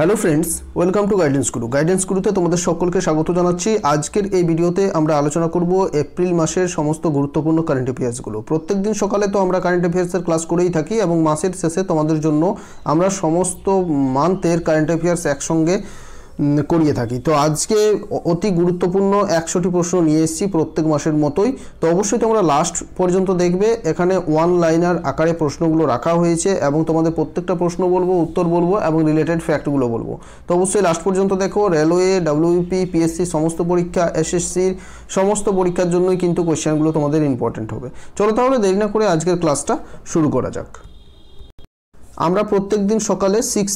hello friends welcome to Guidance Guru Guidance গুরুতে তোমাদের সকলকে স্বাগত জানাচ্ছি আজকের এই ভিডিওতে আমরা আলোচনা করব এপ্রিল মাসের সমস্ত গুরুত্বপূর্ণ কারেন্ট অ্যাফেয়ার্সগুলো প্রত্যেক দিন সকালে তো আমরা কারেন্ট অ্যাফেয়ার্সের ক্লাস করেই থাকি এবং মাসের শেষে তোমাদের জন্য আমরা সমস্ত মান্থের কারেন্ট অ্যাফেয়ার্স একসঙ্গে করিয়ে থাকি তো আজকে অতি গুরুত্বপূর্ণ একশোটি প্রশ্ন নিয়ে এসেছি প্রত্যেক মাসের মতোই তো অবশ্যই তোমরা লাস্ট পর্যন্ত দেখবে এখানে ওয়ান লাইনার আকারে প্রশ্নগুলো রাখা হয়েছে এবং তোমাদের প্রত্যেকটা প্রশ্ন বলবো উত্তর বলবো এবং রিলেটেড ফ্যাক্টগুলো বলবো তো অবশ্যই লাস্ট পর্যন্ত দেখো রেলওয়ে ডাব্লিউপি পিএসসি সমস্ত পরীক্ষা এসএসসির সমস্ত পরীক্ষার জন্যই কিন্তু কোয়েশ্চেনগুলো তোমাদের ইম্পর্টেন্ট হবে চলো তাহলে দেরি না করে আজকের ক্লাসটা শুরু করা যাক আমরা প্রত্যেক দিন সকালে সিক্স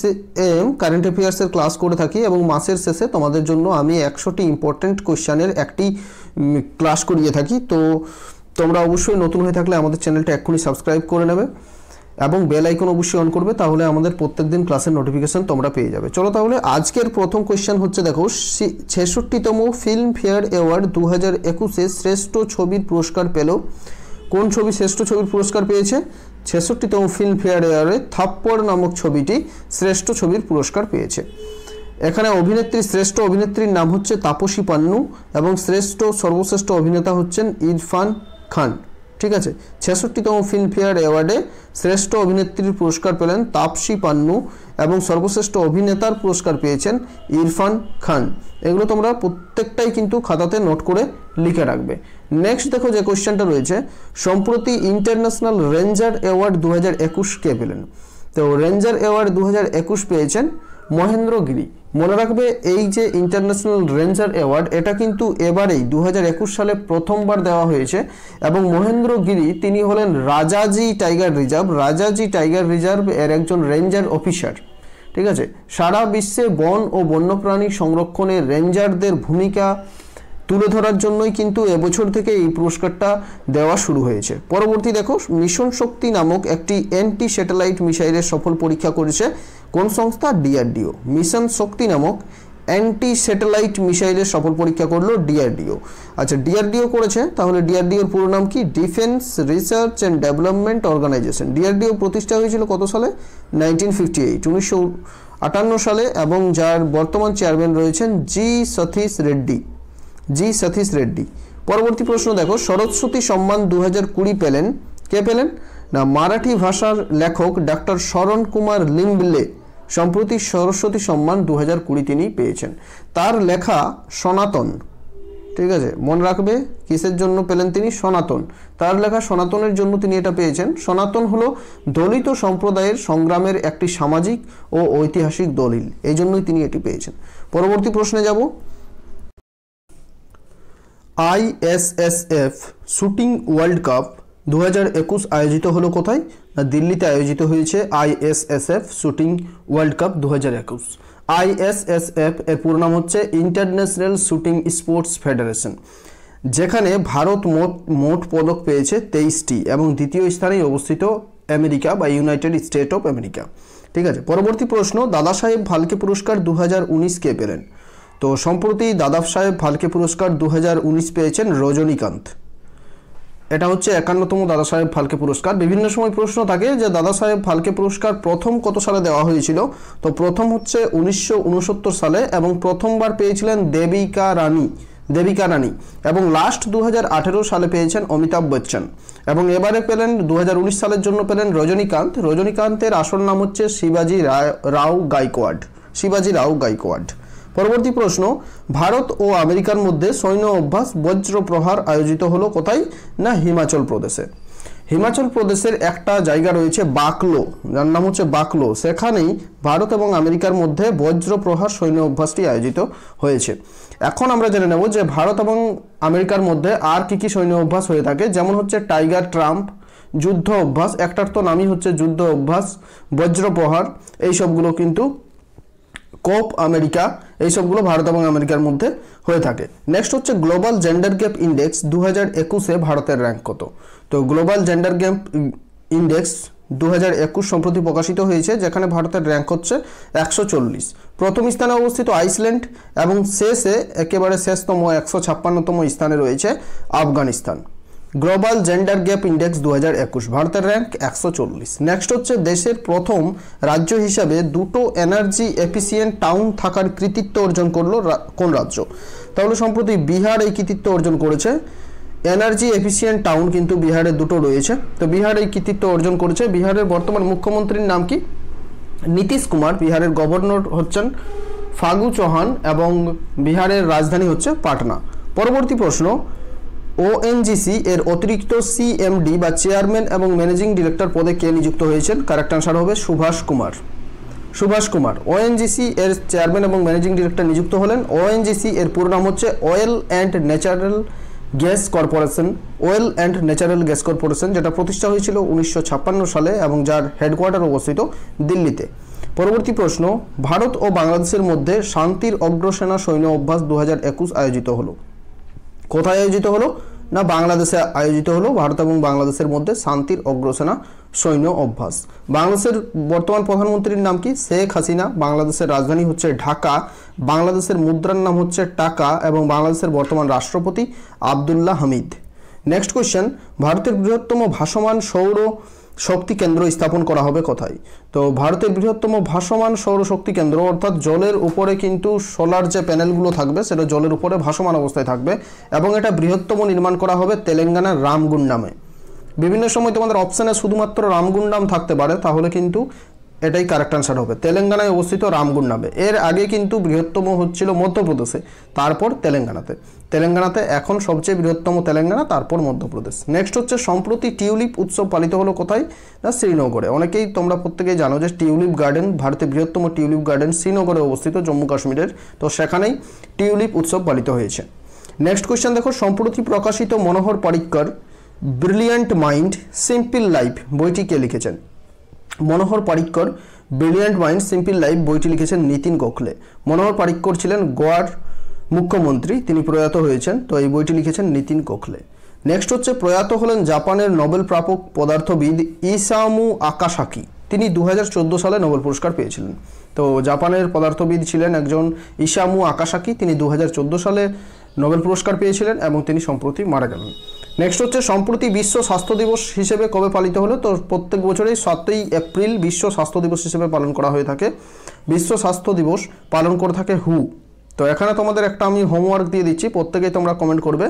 এম কারেন্ট অ্যাফেয়ার্সের ক্লাস করে থাকি এবং মাসের শেষে তোমাদের জন্য আমি একশোটি ইম্পর্ট্যান্ট কোয়েশ্চানের একটি ক্লাস করিয়ে থাকি তো তোমরা অবশ্যই নতুন হয়ে থাকলে আমাদের চ্যানেলটা এক্ষুনি সাবস্ক্রাইব করে নেবে এবং বেল আইকন অবশ্যই অন করবে তাহলে আমাদের প্রত্যেক দিন ক্লাসের নোটিফিকেশান তোমরা পেয়ে যাবে চলো তাহলে আজকের প্রথম কোয়েশ্চেন হচ্ছে দেখো ছেষট্টিতম ফিল্ম ফেয়ার অ্যাওয়ার্ড দু হাজার একুশে শ্রেষ্ঠ ছবির পুরস্কার পেল কোন ছবি শ্রেষ্ঠ ছবির পুরস্কার পেয়েছে ছেষট্টিতম ফিল্মফেয়ার অ্যাওয়ার্ডে থাপ্পড় নামক ছবিটি শ্রেষ্ঠ ছবির পুরস্কার পেয়েছে এখানে অভিনেত্রী শ্রেষ্ঠ অভিনেত্রীর নাম হচ্ছে তাপসী পান্নু এবং শ্রেষ্ঠ সর্বশ্রেষ্ঠ অভিনেতা হচ্ছেন ইরফান খান ঠিক আছে ছেষট্টিতম ফিল্মফেয়ার অ্যাওয়ার্ডে শ্রেষ্ঠ অভিনেত্রীর পুরস্কার পেলেন তাপসী পান্নু এবং সর্বশ্রেষ্ঠ অভিনেতার পুরস্কার পেয়েছেন ইরফান খান এগুলো তোমরা প্রত্যেকটাই কিন্তু খাতাতে নোট করে লিখে রাখবে নেক্সট দেখো যে কোশ্চেনটা রয়েছে সম্প্রতি ইন্টারন্যাশনাল রেঞ্জার অ্যাওয়ার্ড দু হাজার একুশ কে পেলেন তো রেঞ্জার অ্যাওয়ার্ড দু হাজার একুশ পেয়েছেন মহেন্দ্র গিরি মনে রাখবে এই যে ইন্টারন্যাশনাল রেঞ্জার অ্যাওয়ার্ড এটা কিন্তু এবারেই দু সালে প্রথমবার দেওয়া হয়েছে এবং মহেন্দ্র গিরি তিনি হলেন Rajaji tiger reserve Rajaji tiger reserve এর একজন রেঞ্জার অফিসার ঠিক আছে সারা বিশ্বে বন ও বন্যপ্রাণী সংরক্ষণে রেঞ্জারদের ভূমিকা তুলে ধরার জন্যই কিন্তু এবছর থেকে এই পুরস্কারটা দেওয়া শুরু হয়েছে পরবর্তী দেখো মিশন শক্তি নামক একটি অ্যান্টি স্যাটেলাইট মিসাইলের সফল পরীক্ষা করেছে কোন সংস্থা ডিআরডিও মিশন শক্তি নামক অ্যান্টি স্যাটেলাইট মিসাইলের সফল পরীক্ষা করলো ডিআরডিও আচ্ছা ডিআরডিও করেছে তাহলে ডিআরডিওর পুরো নাম কি defence research and development organisation DRDO প্রতিষ্ঠা হয়েছিল কত সালে নাইনটিন ফিফটি এইট উনিশশো আটান্ন সালে এবং যার বর্তমান চেয়ারম্যান রয়েছেন জি সতীশ রেড্ডি জি সতীশ রেড্ডি পরবর্তী প্রশ্ন দেখো সরস্বতী সম্মান দু কুড়ি পেলেন কে পেলেন না মারাঠি ভাষার লেখক ডাক্তার শরণ কুমার লিম্বলে সম্প্রতি সরস্বতী সম্মান দু হাজার কুড়ি তিনি পেয়েছেন তার লেখা সনাতন ঠিক আছে মনে রাখবে কিসের জন্য পেলেন তিনি সনাতন তার লেখা সনাতনের জন্য তিনি এটা পেয়েছেন সনাতন হলো দলিত সম্প্রদায়ের সংগ্রামের একটি সামাজিক ও ঐতিহাসিক দলিল এই জন্যই তিনি এটি পেয়েছেন পরবর্তী প্রশ্নে যাবো আইএসএসএফ শুটিং ওয়ার্ল্ড কাপ দু আয়োজিত হলো কোথায় না দিল্লিতে আয়োজিত হয়েছে আইএসএসএফ শুটিং ওয়ার্ল্ড কাপ দু আইএসএসএফ এর পুরো নাম হচ্ছে ইন্টারন্যাশনাল শুটিং স্পোর্টস ফেডারেশন যেখানে ভারত মোট মোট পদক পেয়েছে তেইশটি এবং দ্বিতীয় স্থানেই অবস্থিত আমেরিকা বা ইউনাইটেড স্টেট অফ আমেরিকা ঠিক আছে পরবর্তী প্রশ্ন দাদা সাহেব ভালকে পুরস্কার দু হাজার কে পেলেন তো সম্প্রতি দাদাব সাহেব ফালকে পুরস্কার দু পেয়েছেন রজনীকান্ত এটা হচ্ছে একান্নতম দাদা সাহেব ফালকে পুরস্কার বিভিন্ন সময় প্রশ্ন থাকে যে দাদা সাহেব ফালকে পুরস্কার প্রথম কত সালে দেওয়া হয়েছিল তো প্রথম হচ্ছে উনিশশো সালে এবং প্রথমবার পেয়েছিলেন দেবিকা রানী দেবিকা রানী এবং লাস্ট দু সালে পেয়েছেন অমিতাভ বচ্চন এবং এবারে পেলেন দু সালের জন্য পেলেন রজনীকান্ত রজনীকান্তের আসল নাম হচ্ছে শিবাজি রায় রাও গাইকোয়াড শিবাজি রাও গাইকোয়াড পরবর্তী প্রশ্ন ভারত ও আমেরিকার মধ্যে সৈন্য অভ্যাস বজ্র প্রহার আয়োজিত হলো কোথায় না হিমাচল প্রদেশে হিমাচল প্রদেশের একটা জায়গা রয়েছে বাকলো যার নাম হচ্ছে বাকলো সেখানেই ভারত এবং আমেরিকার মধ্যে বজ্র প্রহার সৈন্য অভ্যাসটি আয়োজিত হয়েছে এখন আমরা জেনে নেব যে ভারত এবং আমেরিকার মধ্যে আর কি কি সৈন্য অভ্যাস হয়ে থাকে যেমন হচ্ছে টাইগার ট্রাম্প যুদ্ধ অভ্যাস একটার তো নামই হচ্ছে যুদ্ধ অভ্যাস বজ্র প্রহার এই সবগুলো কিন্তু কোপ আমেরিকা এই সবগুলো ভারত এবং আমেরিকার মধ্যে হয়ে থাকে নেক্সট হচ্ছে গ্লোবাল জেন্ডার গ্যাপ ইন্ডেক্স দু হাজার একুশে ভারতের র্যাঙ্ক কত তো গ্লোবাল জেন্ডার গ্যাপ ইন্ডেক্স দু হাজার একুশ সম্প্রতি প্রকাশিত হয়েছে যেখানে ভারতের র্যাঙ্ক হচ্ছে একশো চল্লিশ প্রথম স্থানে অবস্থিত আইসল্যান্ড এবং শেষে একেবারে শেষতম একশো ছাপ্পান্নতম স্থানে রয়েছে Afghanistan global gender gap index দু ভারতের র্যাঙ্ক একশো নেক্সট হচ্ছে দেশের প্রথম রাজ্য হিসাবে দুটো এনার্জি এফিসিয়েন্ট টাউন থাকার কৃতিত্ব অর্জন করলো কোন রাজ্য তাহলে সম্প্রতি বিহার এই কৃতিত্ব অর্জন করেছে এনার্জি এফিসিয়েন্ট টাউন কিন্তু বিহারে দুটো রয়েছে তো বিহার এই কৃতিত্ব অর্জন করেছে বিহারের বর্তমান মুখ্যমন্ত্রীর নাম কি নীতিশ কুমার বিহারের গভর্নর হচ্ছেন ফাগু চৌহান এবং বিহারের রাজধানী হচ্ছে পাটনা পরবর্তী প্রশ্ন ওএনজিসি এর অতিরিক্ত সিএমডি বা চেয়ারম্যান এবং ম্যানেজিং ডিরেক্টর পদে কে নিযুক্ত হয়েছেন কারেক্ট আনসার হবে সুভাষ কুমার সুভাষ কুমার ওএনজিসি এর চেয়ারম্যান এবং ম্যানেজিং ডিরেক্টর নিযুক্ত হলেন ওএনজিসি এর পুরো নাম হচ্ছে oil and natural gas corporation oil and natural gas corporation যেটা প্রতিষ্ঠা হয়েছিল উনিশশো সালে এবং যার হেডকোয়ার্টার অবস্থিত দিল্লিতে পরবর্তী প্রশ্ন ভারত ও বাংলাদেশের মধ্যে শান্তির অগ্রসেনা সৈন্য অভ্যাস দু আয়োজিত হলো কোথায় আয়োজিত হলো না বাংলাদেশে আয়োজিত হলো ভারত এবং বাংলাদেশের মধ্যে শান্তির অগ্রসেনা সৈন্য অভ্যাস বাংলাদেশের বর্তমান প্রধানমন্ত্রীর নাম কি শেখ হাসিনা বাংলাদেশের রাজধানী হচ্ছে ঢাকা বাংলাদেশের মুদ্রার নাম হচ্ছে টাকা এবং বাংলাদেশের বর্তমান রাষ্ট্রপতি আবদুল্লাহ হামিদ নেক্সট কোয়েশ্চেন ভারতের বৃহত্তম ভাসমান সৌর শক্তি কেন্দ্র স্থাপন করা হবে কোথায় তো ভারতের বৃহত্তম ভাসমান সৌরশক্তি কেন্দ্র অর্থাৎ জলের উপরে কিন্তু সোলার যে প্যানেলগুলো থাকবে সেটা জলের উপরে ভাসমান অবস্থায় থাকবে এবং এটা বৃহত্তম নির্মাণ করা হবে তেলেঙ্গানার রামগুন্ডামে বিভিন্ন সময় তোমাদের অপশানে শুধুমাত্র রামগুন্ডাম থাকতে পারে তাহলে কিন্তু এটাই কারেক্ট আনসার হবে তেলেঙ্গানায় অবস্থিত রামগুন নামে এর আগে কিন্তু বৃহত্তম হচ্ছিল মধ্যপ্রদেশে তারপর তেলেঙ্গানাতে তেলেঙ্গানাতে এখন সবচেয়ে বৃহত্তম তেলেঙ্গানা তারপর মধ্যপ্রদেশ নেক্সট হচ্ছে সম্প্রতি টিউলিপ উৎসব পালিত হলো কোথায় না শ্রীনগরে অনেকেই তোমরা প্রত্যেকেই জানো যে টিউলিপ গার্ডেন ভারতের বৃহত্তম টিউলিপ গার্ডেন শ্রীনগরে অবস্থিত জম্মু কাশ্মীরের তো সেখানেই টিউলিপ উৎসব পালিত হয়েছে নেক্সট কোয়েশ্চেন দেখো সম্প্রতি প্রকাশিত Manohar Parrikar brilliant mind simple life বইটি কে লিখেছেন Manohar Parrikar brilliant mind simple life বইটি লিখেছেন নিতিন গোখলে মনোহর পারিক্কর ছিলেন গোয়ার মুখ্যমন্ত্রী তিনি প্রয়াত হয়েছেন তো এই বইটি লিখেছেন নিতিন গোখলে নেক্সট হচ্ছে প্রয়াত হলেন জাপানের নোবেল প্রাপক পদার্থবিদ ইসামু আকাশাকি তিনি দু সালে নোবেল পুরস্কার পেয়েছিলেন তো জাপানের পদার্থবিদ ছিলেন একজন ইসামু আকাশাকি তিনি দু সালে নোবেল পুরস্কার পেয়েছিলেন এবং তিনি সম্প্রতি মারা গেলেন নেক্সট হচ্ছে সম্প্রতি বিশ্ব স্বাস্থ্য দিবস হিসেবে কবে পালিত হলো তো প্রত্যেক বছরেই সাতই এপ্রিল বিশ্ব স্বাস্থ্য দিবস হিসেবে পালন করা হয়ে থাকে বিশ্ব স্বাস্থ্য দিবস পালন করে থাকে হু তো এখানে তোমাদের একটা আমি হোমওয়ার্ক দিয়ে দিচ্ছি প্রত্যেকেই তোমরা কমেন্ট করবে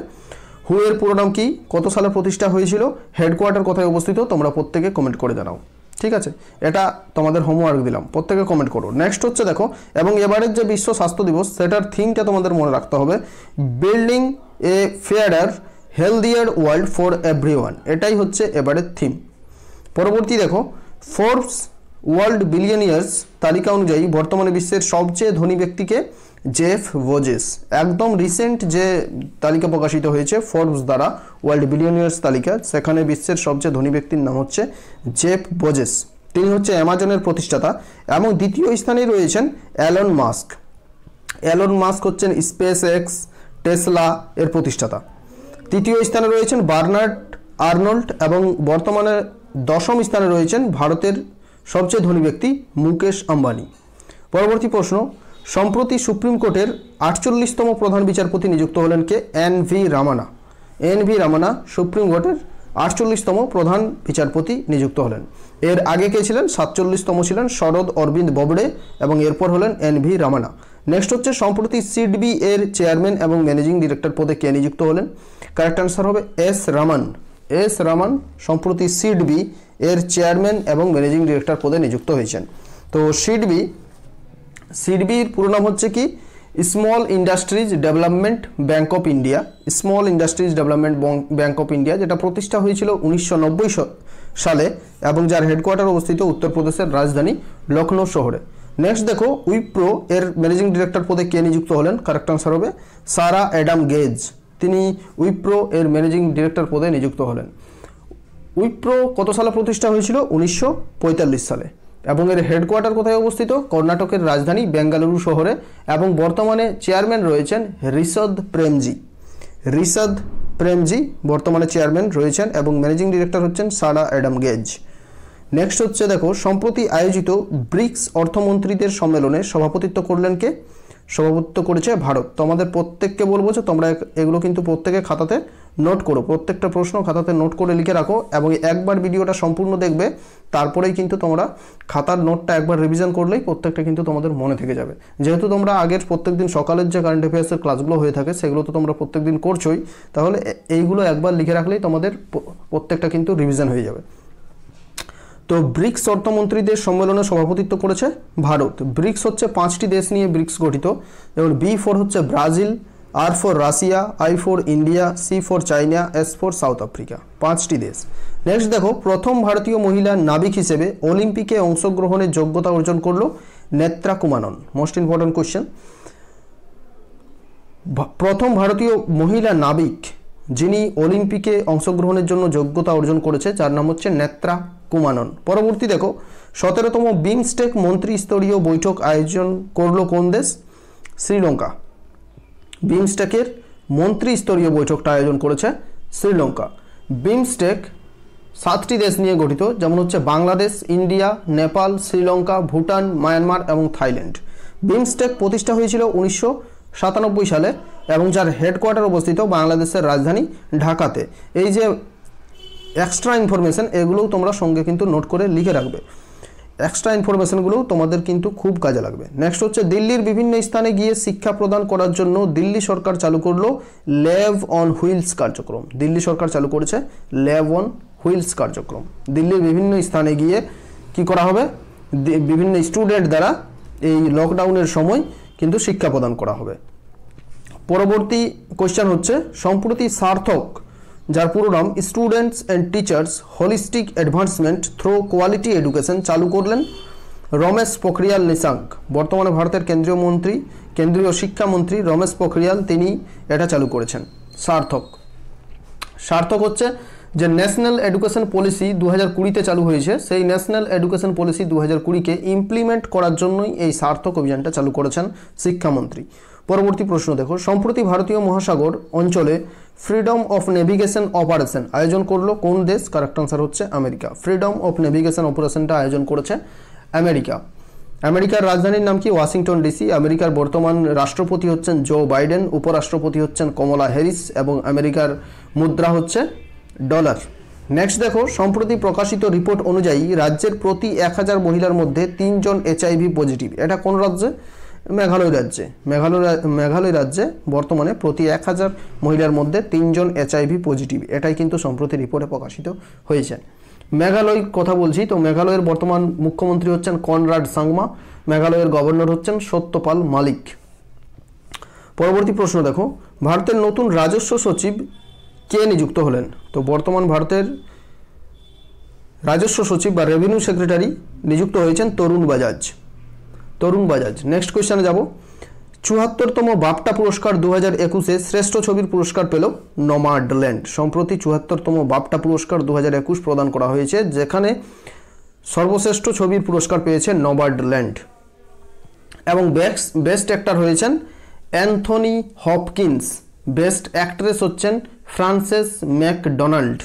হু এর পুরো নাম কী কত সালে প্রতিষ্ঠা হয়েছিল হেডকোয়ার্টার কোথায় অবস্থিত তোমরা প্রত্যেকে কমেন্ট করে জানাও ঠিক আছে এটা তোমাদের হোমওয়ার্ক দিলাম প্রত্যেকে কমেন্ট করো নেক্সট হচ্ছে দেখো এবং এবারের যে বিশ্ব স্বাস্থ্য দিবস সেটার থিমটা তোমাদের মনে রাখতে হবে building a fairer healthier world for everyone এটাই হচ্ছে এবারের থিম পরবর্তী দেখো ফোর্বস ওয়ার্ল্ড বিলিয়নিয়ার্স তালিকা অনুযায়ী বর্তমানে বিশ্বের সবচেয়ে ধনী ব্যক্তিকে জেফ ভোজেস একদম রিসেন্ট যে তালিকা প্রকাশিত হয়েছে ফোর্বস দ্বারা ওয়ার্ল্ড বিলিয়নিয়ার্স তালিকা সেখানে বিশ্বের সবচেয়ে ধনী ব্যক্তির নাম হচ্ছে জেফ বোজেস তিনি হচ্ছে অ্যামাজনের প্রতিষ্ঠাতা এবং দ্বিতীয় স্থানে রয়েছেন অ্যালন মাস্ক অ্যালন মাস্ক হচ্ছেন স্পেস এক্স টেসলা এর প্রতিষ্ঠাতা তৃতীয় স্থানে রয়েছেন বার্নার্ড আর্নল্ড এবং বর্তমানে দশম স্থানে রয়েছেন ভারতের সবচেয়ে ধনী ব্যক্তি মুকেশ আম্বানি পরবর্তী প্রশ্ন সম্প্রতি সুপ্রিম কোর্টের আটচল্লিশতম প্রধান বিচারপতি নিযুক্ত হলেন কে N V Ramana N V Ramana supreme কোর্টের আটচল্লিশতম প্রধান বিচারপতি নিযুক্ত হলেন এর আগে কে ছিলেন সাতচল্লিশতম ছিলেন শরদ অরবিন্দ ববড়ে এবং এরপর হলেন এন ভি রামানা নেক্সট হচ্ছে সম্প্রতি সিডবি এর চেয়ারম্যান এবং ম্যানেজিং ডিরেক্টর পদে কে নিযুক্ত হলেন কারেক্ট আনসার হবে এস রামান এস রামান সম্প্রতি সিডবি এর চেয়ারম্যান এবং ম্যানেজিং ডিরেক্টর পদে নিযুক্ত হয়েছেন তো সিডবি সিডবির পুরো নাম হচ্ছে কি small industries development bank of India small industries development bank of India যেটা প্রতিষ্ঠা হয়েছিল উনিশশো সালে এবং যার হেডকোয়ার্টার অবস্থিত উত্তরপ্রদেশের রাজধানী লখনৌ শহরে নেক্সট দেখো উইপ্রো এর ম্যানেজিং ডিরেক্টর পদে কে নিযুক্ত হলেন কারেক্ট আনসার হবে সারা অ্যাডাম গেজ তিনি উইপ্রো এর ম্যানেজিং ডিরেক্টর পদে নিযুক্ত হলেন উইপ্রো কত সালে প্রতিষ্ঠা হয়েছিল উনিশশো সালে এবং এর হেডকোয়ার্টার কোথায় অবস্থিত কর্ণাটকের রাজধানী বেঙ্গালুরু শহরে এবং বর্তমানে চেয়ারম্যান রয়েছেন রিসদ প্রেমজি ঋষদ প্রেমজি বর্তমানে চেয়ারম্যান রয়েছেন এবং ম্যানেজিং ডিরেক্টর হচ্ছেন সারা অ্যাডাম গেজ নেক্সট হচ্ছে দেখো সম্প্রতি আয়োজিত ব্রিক্স অর্থমন্ত্রীদের সম্মেলনে সভাপতিত্ব করলেন কে সভাপতিত্ব করেছে ভারত তো আমাদের প্রত্যেককে বলবো যে তোমরা এগুলো কিন্তু প্রত্যেকে খাতাতে নোট করো প্রত্যেকটা প্রশ্ন খাতাতে নোট করে লিখে রাখো এবং একবার ভিডিওটা সম্পূর্ণ দেখবে তারপরেই কিন্তু তোমরা খাতার নোটটা একবার রিভিশন করলেই প্রত্যেকটা কিন্তু তোমাদের মনে থেকে যাবে যেহেতু তোমরা আগের প্রত্যেক দিন সকালের যে কারেন্ট অ্যাফেয়ার্সের ক্লাসগুলো হয়ে থাকে সেগুলো তো তোমরা প্রত্যেক দিন করছোই তাহলে এইগুলো একবার লিখে রাখলেই তোমাদের প্রত্যেকটা কিন্তু রিভিশন হয়ে যাবে তো ব্রিক্স অর্থমন্ত্রীদের সম্মেলনে সভাপতিত্ব করেছে ভারত ব্রিক্স হচ্ছে পাঁচটি দেশ নিয়ে ব্রিক্স গঠিত যেমন বি ফোর হচ্ছে Brazil R for Russia I for India C for China S for South Africa পাঁচটি দেশ নেক্সট দেখো প্রথম ভারতীয় মহিলা নাবিক হিসেবে অলিম্পিকে অংশগ্রহণের যোগ্যতা অর্জন করলো Netra Kumanan most important question প্রথম ভারতীয় মহিলা নাবিক যিনি অলিম্পিকে অংশগ্রহণের জন্য যোগ্যতা অর্জন করেছে যার নাম হচ্ছে নেত্রা কুমানন পরবর্তী দেখো সতেরোতম বিমস্টেক মন্ত্রীস্তরীয় বৈঠক আয়োজন করল কোন দেশ শ্রীলঙ্কা বিমস্টেকের মন্ত্রীস্তরীয় বৈঠকটা আয়োজন করেছে শ্রীলঙ্কা বিমস্টেক সাতটি দেশ নিয়ে গঠিত যেমন হচ্ছে বাংলাদেশ ইন্ডিয়া নেপাল শ্রীলঙ্কা ভুটান মায়ানমার এবং থাইল্যান্ড বিমস্টেক প্রতিষ্ঠা হয়েছিল উনিশশো সাতানব্বই সালে এবং যার হেডকোয়ার্টার অবস্থিত বাংলাদেশের রাজধানী ঢাকাতে এই যে এক্সট্রা ইনফরমেশান এগুলোও তোমরা সঙ্গে কিন্তু নোট করে লিখে রাখবে এক্সট্রা ইনফরমেশানগুলোও তোমাদের কিন্তু খুব কাজে লাগবে নেক্সট হচ্ছে দিল্লির বিভিন্ন স্থানে গিয়ে শিক্ষা প্রদান করার জন্য দিল্লি সরকার চালু করলো ল্যাব অন হুইলস কার্যক্রম দিল্লি সরকার চালু করেছে ল্যাব অন হুইলস কার্যক্রম দিল্লির বিভিন্ন স্থানে গিয়ে কি করা হবে বিভিন্ন স্টুডেন্ট দ্বারা এই লকডাউনের সময় কিন্তু শিক্ষা প্রদান করা হবে পরবর্তী কোয়েশ্চেন হচ্ছে সম্প্রতি সার্থক যার পুরো নাম students and teachers holistic advancement through quality education চালু করলেন রমেশ পোখরিয়াল নিশাঙ্ক বর্তমানে ভারতের কেন্দ্রীয় মন্ত্রী কেন্দ্রীয় শিক্ষামন্ত্রী রমেশ পোখরিয়াল তিনি এটা চালু করেছেন সার্থক সার্থক হচ্ছে যে ন্যাশনাল এডুকেশন পলিসি দু হাজার কুড়িতে চালু হয়েছে সেই ন্যাশনাল এডুকেশন পলিসি দু হাজার কুড়িকে ইমপ্লিমেন্ট করার জন্যই এই সার্থক অভিযানটা চালু করেছেন শিক্ষামন্ত্রী পরবর্তী প্রশ্ন দেখো সম্প্রতি ভারতীয় মহাসাগর অঞ্চলে ফ্রিডম অফ নেভিগেশন অপারেশন আয়োজন করলো কোন দেশ কারেক্ট আনসার হচ্ছে আমেরিকা ফ্রিডম অফ নেভিগেশন অপারেশনটা আয়োজন করেছে আমেরিকা আমেরিকার রাজধানীর নাম কি ওয়াশিংটন ডিসি আমেরিকার বর্তমান রাষ্ট্রপতি হচ্ছেন জো বাইডেন উপরাষ্ট্রপতি হচ্ছেন কমলা হ্যারিস এবং আমেরিকার মুদ্রা হচ্ছে ডলার নেক্সট দেখো সম্প্রতি প্রকাশিত রিপোর্ট অনুযায়ী রাজ্যের প্রতি এক হাজার মহিলার মধ্যে তিনজন এইচআইভি পজিটিভ এটা কোন রাজ্যে মেঘালয় রাজ্যে মেঘালয় মেঘালয় রাজ্যে বর্তমানে প্রতি এক হাজার মহিলার মধ্যে তিনজন এইচআইভি পজিটিভ এটাই কিন্তু সম্প্রতি রিপোর্টে প্রকাশিত হয়েছে মেঘালয় কথা বলছি তো মেঘালয়ের বর্তমান মুখ্যমন্ত্রী হচ্ছেন কনরাড সাংমা মেঘালয়ের গভর্নর হচ্ছেন সত্যপাল মালিক পরবর্তী প্রশ্ন দেখো ভারতের নতুন রাজস্ব সচিব কে নিযুক্ত হলেন তো বর্তমান ভারতের রাজস্ব সচিব বা রেভিনিউ সেক্রেটারি নিযুক্ত হয়েছেন তরুণ বাজাজ তরুণ বাজাজ নেক্সট কোয়েশ্চেনে যাব চুয়াত্তরতম বাপটা পুরস্কার দু হাজার একুশে শ্রেষ্ঠ ছবির পুরস্কার পেল ল্যান্ড সম্প্রতি চুয়াত্তরতম বাপটা পুরস্কার দু হাজার একুশ প্রদান করা হয়েছে যেখানে সর্বশ্রেষ্ঠ ছবির পুরস্কার পেয়েছে ল্যান্ড এবং বেস্ট বেস্ট অ্যাক্টর হয়েছেন অ্যান্থনি হপকিন্স বেস্ট অ্যাক্ট্রেস হচ্ছেন ফ্রান্সেস ম্যাকডোনাল্ড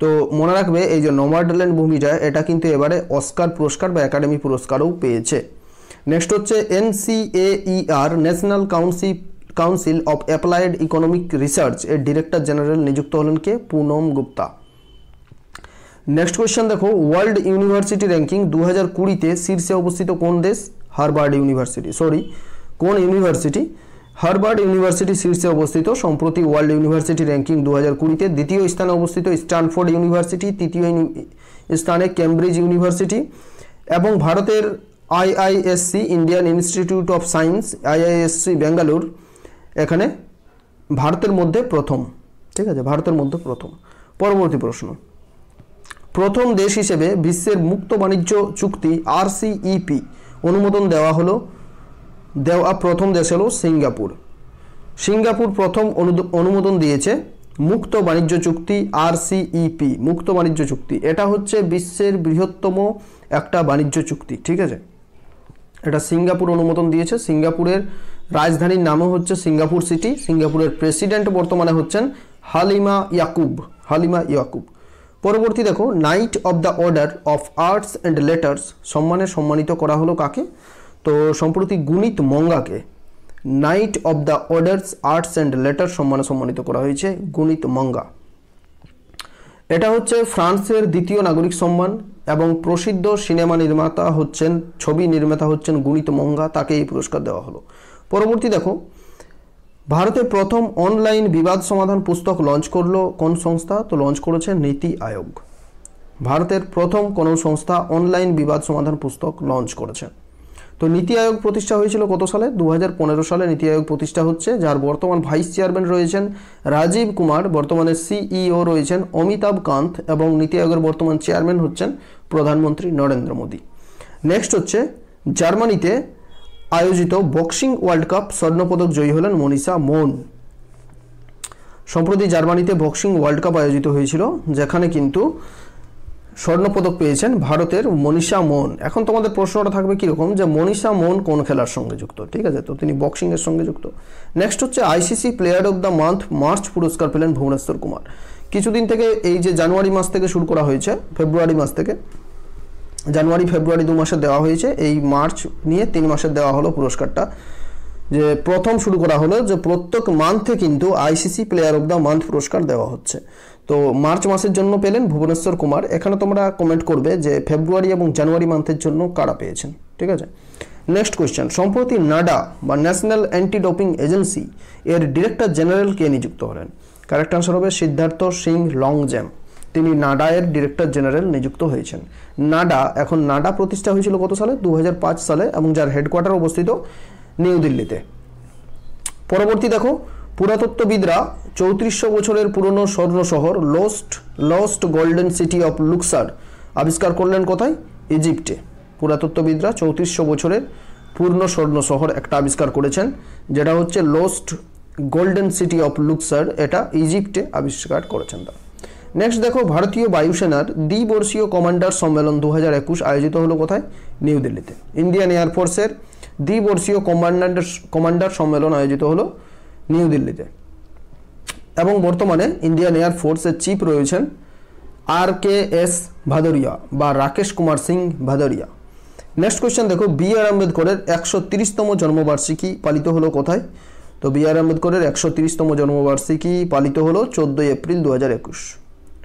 তো মনে রাখবে এই যে ল্যান্ড ভূমিটা এটা কিন্তু এবারে অস্কার পুরস্কার বা একাডেমি পুরস্কারও পেয়েছে নেক্সট হচ্ছে NCAER national council council of applied economic research এর ডিরেক্টর জেনারেল নিযুক্ত হলেন কে পুনম গুপ্তা নেক্সট কোয়েশ্চেন দেখো ওয়ার্ল্ড ইউনিভার্সিটি র্যাঙ্কিং দু হাজার কুড়িতে শীর্ষে অবস্থিত কোন দেশ হারবার্ড ইউনিভার্সিটি সরি কোন ইউনিভার্সিটি হারবার্ড ইউনিভার্সিটি শীর্ষে অবস্থিত সম্প্রতি ওয়ার্ল্ড ইউনিভার্সিটি র্যাঙ্কিং দু হাজার কুড়িতে দ্বিতীয় স্থানে অবস্থিত স্ট্যানফোর্ড ইউনিভার্সিটি তৃতীয় স্থানে কেমব্রিজ ইউনিভার্সিটি এবং ভারতের IISc Indian institute of science IISc Bangalore এখানে ভারতের মধ্যে প্রথম ঠিক আছে ভারতের মধ্যে প্রথম পরবর্তী প্রশ্ন প্রথম দেশ হিসেবে বিশ্বের মুক্ত বাণিজ্য চুক্তি আরসিইপি অনুমোদন দেওয়া হলো দেওয়া প্রথম দেশ হলো সিঙ্গাপুর সিঙ্গাপুর প্রথম অনুমোদন দিয়েছে মুক্ত বাণিজ্য চুক্তি আরসিইপি মুক্ত বাণিজ্য চুক্তি এটা হচ্ছে বিশ্বের বৃহত্তম একটা বাণিজ্য চুক্তি ঠিক আছে এটা সিঙ্গাপুর অনুমোদন দিয়েছে সিঙ্গাপুরের রাজধানীর নামও হচ্ছে সিঙ্গাপুর সিটি সিঙ্গাপুরের প্রেসিডেন্ট বর্তমানে হচ্ছেন হালিমা ইয়াকুব হালিমা ইয়াকুব পরবর্তী দেখো knight of the order of arts and letters সম্মানে সম্মানিত করা হলো কাকে তো সম্প্রতি গুণিত মঙ্গাকে knight of the orders arts and letters সম্মানে সম্মানিত করা হয়েছে গুণিত মঙ্গা এটা হচ্ছে ফ্রান্সের দ্বিতীয় নাগরিক সম্মান এবং প্রসিদ্ধ সিনেমা নির্মাতা হচ্ছেন ছবি নির্মাতা হচ্ছেন গুণিত মঙ্গা তাকে এই পুরস্কার দেওয়া হলো পরবর্তী দেখো ভারতে প্রথম অনলাইন বিবাদ সমাধান পুস্তক লঞ্চ করলো কোন সংস্থা তো লঞ্চ করেছে নীতি আয়োগ ভারতের প্রথম কোনো সংস্থা অনলাইন বিবাদ সমাধান পুস্তক লঞ্চ করেছে তো নীতি আয়োগ প্রতিষ্ঠা হয়েছিল কত সালে দু সালে নীতি আয়োগ প্রতিষ্ঠা হচ্ছে যার বর্তমান ভাইস চেয়ারম্যান রয়েছেন রাজীব কুমার বর্তমানে সিইও রয়েছেন অমিতাভ কান্ত এবং নীতি আয়োগের বর্তমান চেয়ারম্যান হচ্ছেন প্রধানমন্ত্রী নরেন্দ্র মোদী নেক্সট হচ্ছে জার্মানিতে আয়োজিত বক্সিং ওয়ার্ল্ড কাপ স্বর্ণপদক জয়ী হলেন মনীষা মোন সম্প্রতি জার্মানিতে বক্সিং ওয়ার্ল্ড কাপ আয়োজিত হয়েছিল যেখানে কিন্তু স্বর্ণপদক পেয়েছেন ভারতের মনীষা মোহন এখন তোমাদের প্রশ্নটা থাকবে কীরকম যে মনীষা মোহন কোন খেলার সঙ্গে যুক্ত ঠিক আছে তো তিনি বক্সিংয়ের সঙ্গে যুক্ত নেক্সট হচ্ছে ICC player of the month March পুরস্কার পেলেন ভুবনেশ্বর কুমার কিছুদিন থেকে এই যে জানুয়ারি মাস থেকে শুরু করা হয়েছে ফেব্রুয়ারি মাস থেকে জানুয়ারি ফেব্রুয়ারি দু মাসে দেওয়া হয়েছে এই মার্চ নিয়ে তিন মাসে দেওয়া হলো পুরস্কারটা যে প্রথম শুরু করা হলো যে প্রত্যেক মান্থে কিন্তু ICC player of the month পুরস্কার দেওয়া হচ্ছে তো মার্চ মাসের জন্য পেলেন ভুবনেশ্বর কুমার এখানে তোমরা কমেন্ট করবে যে ফেব্রুয়ারি এবং জানুয়ারি মান্থের জন্য কারা পেয়েছেন ঠিক আছে নেক্সট কোয়েশ্চেন সম্প্রতি নাডা বা ন্যাশনাল অ্যান্টি ডোপিং এজেন্সি এর ডিরেক্টর জেনারেল কে নিযুক্ত হলেন কারেক্ট আনসার হবে সিদ্ধার্থ সিং লং জ্যাম তিনি নাডা এর ডিরেক্টর জেনারেল নিযুক্ত হয়েছেন নাডা এখন নাডা প্রতিষ্ঠা হয়েছিল কত সালে দু সালে এবং যার হেডকোয়ার্টার অবস্থিত নিউ দিল্লিতে পরবর্তী দেখো পুরাতত্ত্ববিদরা চৌত্রিশশো বছরের পুরনো স্বর্ণ শহর lost lost golden city of Luxor আবিষ্কার করলেন কোথায় ইজিপ্টে পুরাতত্ত্ববিদরা চৌত্রিশশো বছরের পূর্ণ স্বর্ণ শহর একটা আবিষ্কার করেছেন যেটা হচ্ছে lost golden city of Luxor এটা ইজিপ্টে আবিষ্কার করেছেন তারা নেক্সট দেখো ভারতীয় বায়ুসেনার দ্বিবর্ষীয় কমান্ডার সম্মেলন দু হাজার একুশ আয়োজিত হলো কোথায় নিউ দিল্লিতে ইন্ডিয়ান এয়ারফোর্সের দ্বিবর্ষীয় কমান্ডার কমান্ডার সম্মেলন আয়োজিত হলো নিউ দিল্লিতে এবং বর্তমানে ইন্ডিয়ান এয়ার ফোর্সের চিফ রয়েছেন আর কে এস ভাদরিয়া বা রাকেশ কুমার সিং ভাদরিয়া নেক্সট কোয়েশ্চেন দেখো বি আর আম্বেদকরের একশো তিরিশতম জন্মবার্ষিকী পালিত হলো কোথায় তো বি আর আম্বেদকরের একশো তিরিশতম জন্মবার্ষিকী পালিত হলো চোদ্দোই এপ্রিল দু হাজার একুশ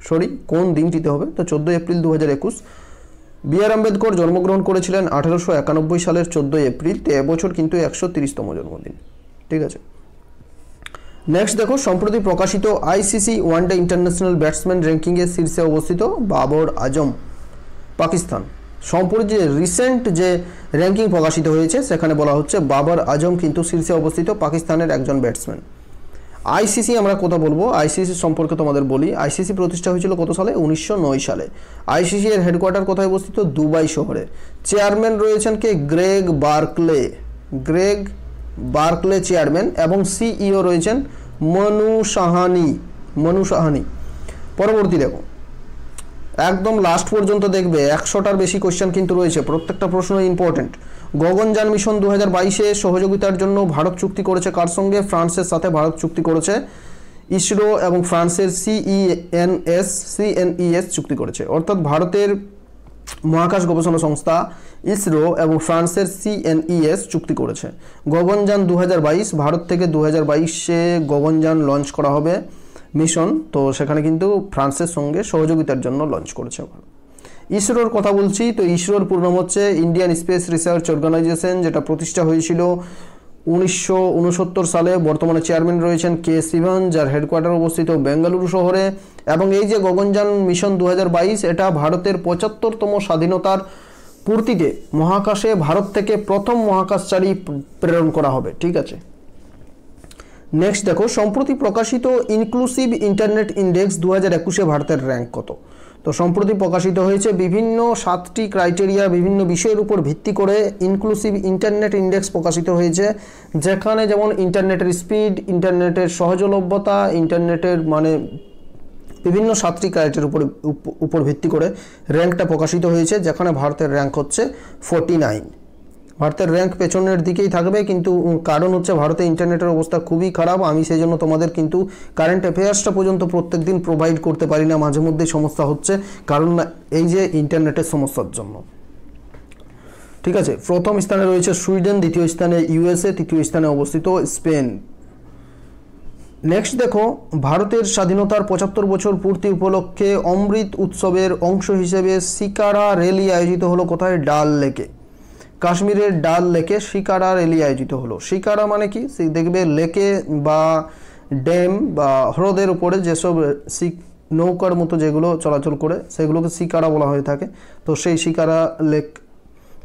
সরি কোন দিনটিতে হবে তো চোদ্দোই এপ্রিল দু হাজার একুশ বি আর আম্বেদকর জন্মগ্রহণ করেছিলেন আঠারোশো একানব্বই সালের চোদ্দোই এপ্রিল তো এবছর কিন্তু একশো তিরিশতম জন্মদিন ঠিক আছে নেক্সট দেখো সম্প্রতি প্রকাশিত আইসিসি ওয়ানডে ইন্টারন্যাশনাল ব্যাটসম্যান র্যাঙ্কিংয়ের শীর্ষে অবস্থিত বাবর আজম পাকিস্তান সম্প্রতি যে রিসেন্ট যে র্যাঙ্কিং প্রকাশিত হয়েছে সেখানে বলা হচ্ছে বাবর আজম কিন্তু শীর্ষে অবস্থিত পাকিস্তানের একজন ব্যাটসম্যান আইসিসি আমরা কথা বলবো আইসিসি সম্পর্কে তোমাদের বলি আইসিসি প্রতিষ্ঠা হয়েছিল কত সালে উনিশশো সালে আইসিসি এর হেডকোয়ার্টার কোথায় অবস্থিত দুবাই শহরে চেয়ারম্যান রয়েছেন কে Greg Barclay Greg Barclay chairman এবং সিইও রয়েছেন মনু সাহানি মনু সাহানি পরবর্তী দেখো একদম লাস্ট পর্যন্ত দেখবে একশোটার বেশি কোয়েশ্চেন কিন্তু রয়েছে প্রত্যেকটা প্রশ্ন ইম্পর্টেন্ট গগনযান মিশন দু হাজার সহযোগিতার জন্য ভারত চুক্তি করেছে কার সঙ্গে ফ্রান্সের সাথে ভারত চুক্তি করেছে ইসরো এবং ফ্রান্সের সিইএনএস সিএনইএস e e চুক্তি করেছে অর্থাৎ ভারতের মহাকাশ গবেষণা সংস্থা ইসরো এবং ফ্রান্সের সিএনইএস চুক্তি করেছে গগনযান দু ভারত থেকে দু হাজার গগনযান লঞ্চ করা হবে মিশন তো সেখানে কিন্তু ফ্রান্সের সঙ্গে সহযোগিতার জন্য লঞ্চ করেছে ইসরোর কথা বলছি তো ইসরোর পূর্ণম হচ্ছে ইন্ডিয়ান স্পেস রিসার্চ অর্গানাইজেশন যেটা প্রতিষ্ঠা হয়েছিল উনিশশো সালে বর্তমানে চেয়ারম্যান রয়েছেন কে সিভান যার হেডকোয়ার্টার অবস্থিত বেঙ্গালুরু শহরে এবং এই যে গগনযান মিশন দু এটা ভারতের পঁচাত্তরতম স্বাধীনতার পূর্তিতে মহাকাশে ভারত থেকে প্রথম মহাকাশচারী প্রেরণ করা হবে ঠিক আছে নেক্সট দেখো সম্প্রতি প্রকাশিত ইনক্লুসিভ ইন্টারনেট ইন্ডেক্স দু হাজার একুশে ভারতের র্যাঙ্ক কত তো সম্প্রতি প্রকাশিত হয়েছে বিভিন্ন সাতটি ক্রাইটেরিয়া বিভিন্ন বিষয়ের উপর ভিত্তি করে ইনক্লুসিভ ইন্টারনেট ইন্ডেক্স প্রকাশিত হয়েছে যেখানে যেমন ইন্টারনেটের স্পিড ইন্টারনেটের সহজলভ্যতা ইন্টারনেটের মানে বিভিন্ন সাতটি ক্রাইটের উপর উপর ভিত্তি করে র্যাঙ্কটা প্রকাশিত হয়েছে যেখানে ভারতের র্যাঙ্ক হচ্ছে ফোর্টি নাইন ভারতের র্যাঙ্ক পেছনের দিকেই থাকবে কিন্তু কারণ হচ্ছে ভারতে ইন্টারনেটের অবস্থা খুবই খারাপ আমি সেই জন্য তোমাদের কিন্তু কারেন্ট অ্যাফেয়ার্সটা পর্যন্ত প্রত্যেক দিন প্রোভাইড করতে পারি না মাঝে মধ্যে সমস্যা হচ্ছে কারণ এই যে ইন্টারনেটের সমস্যার জন্য ঠিক আছে প্রথম স্থানে রয়েছে সুইডেন দ্বিতীয় স্থানে ইউএসএ তৃতীয় স্থানে অবস্থিত স্পেন নেক্সট দেখো ভারতের স্বাধীনতার পঁচাত্তর বছর পূর্তি উপলক্ষে অমৃত উৎসবের অংশ হিসেবে সিকারা র্যালি আয়োজিত হলো কোথায় ডাল লেকে কাশ্মীরের ডাল লেকে শিকারা র্যালি আয়োজিত হলো শিকারা মানে কি দেখবে লেকে বা ড্যাম বা হ্রদের উপরে যেসব নৌকার মতো যেগুলো চলাচল করে সেগুলোকে শিকারা বলা হয়ে থাকে তো সেই শিকারা লেক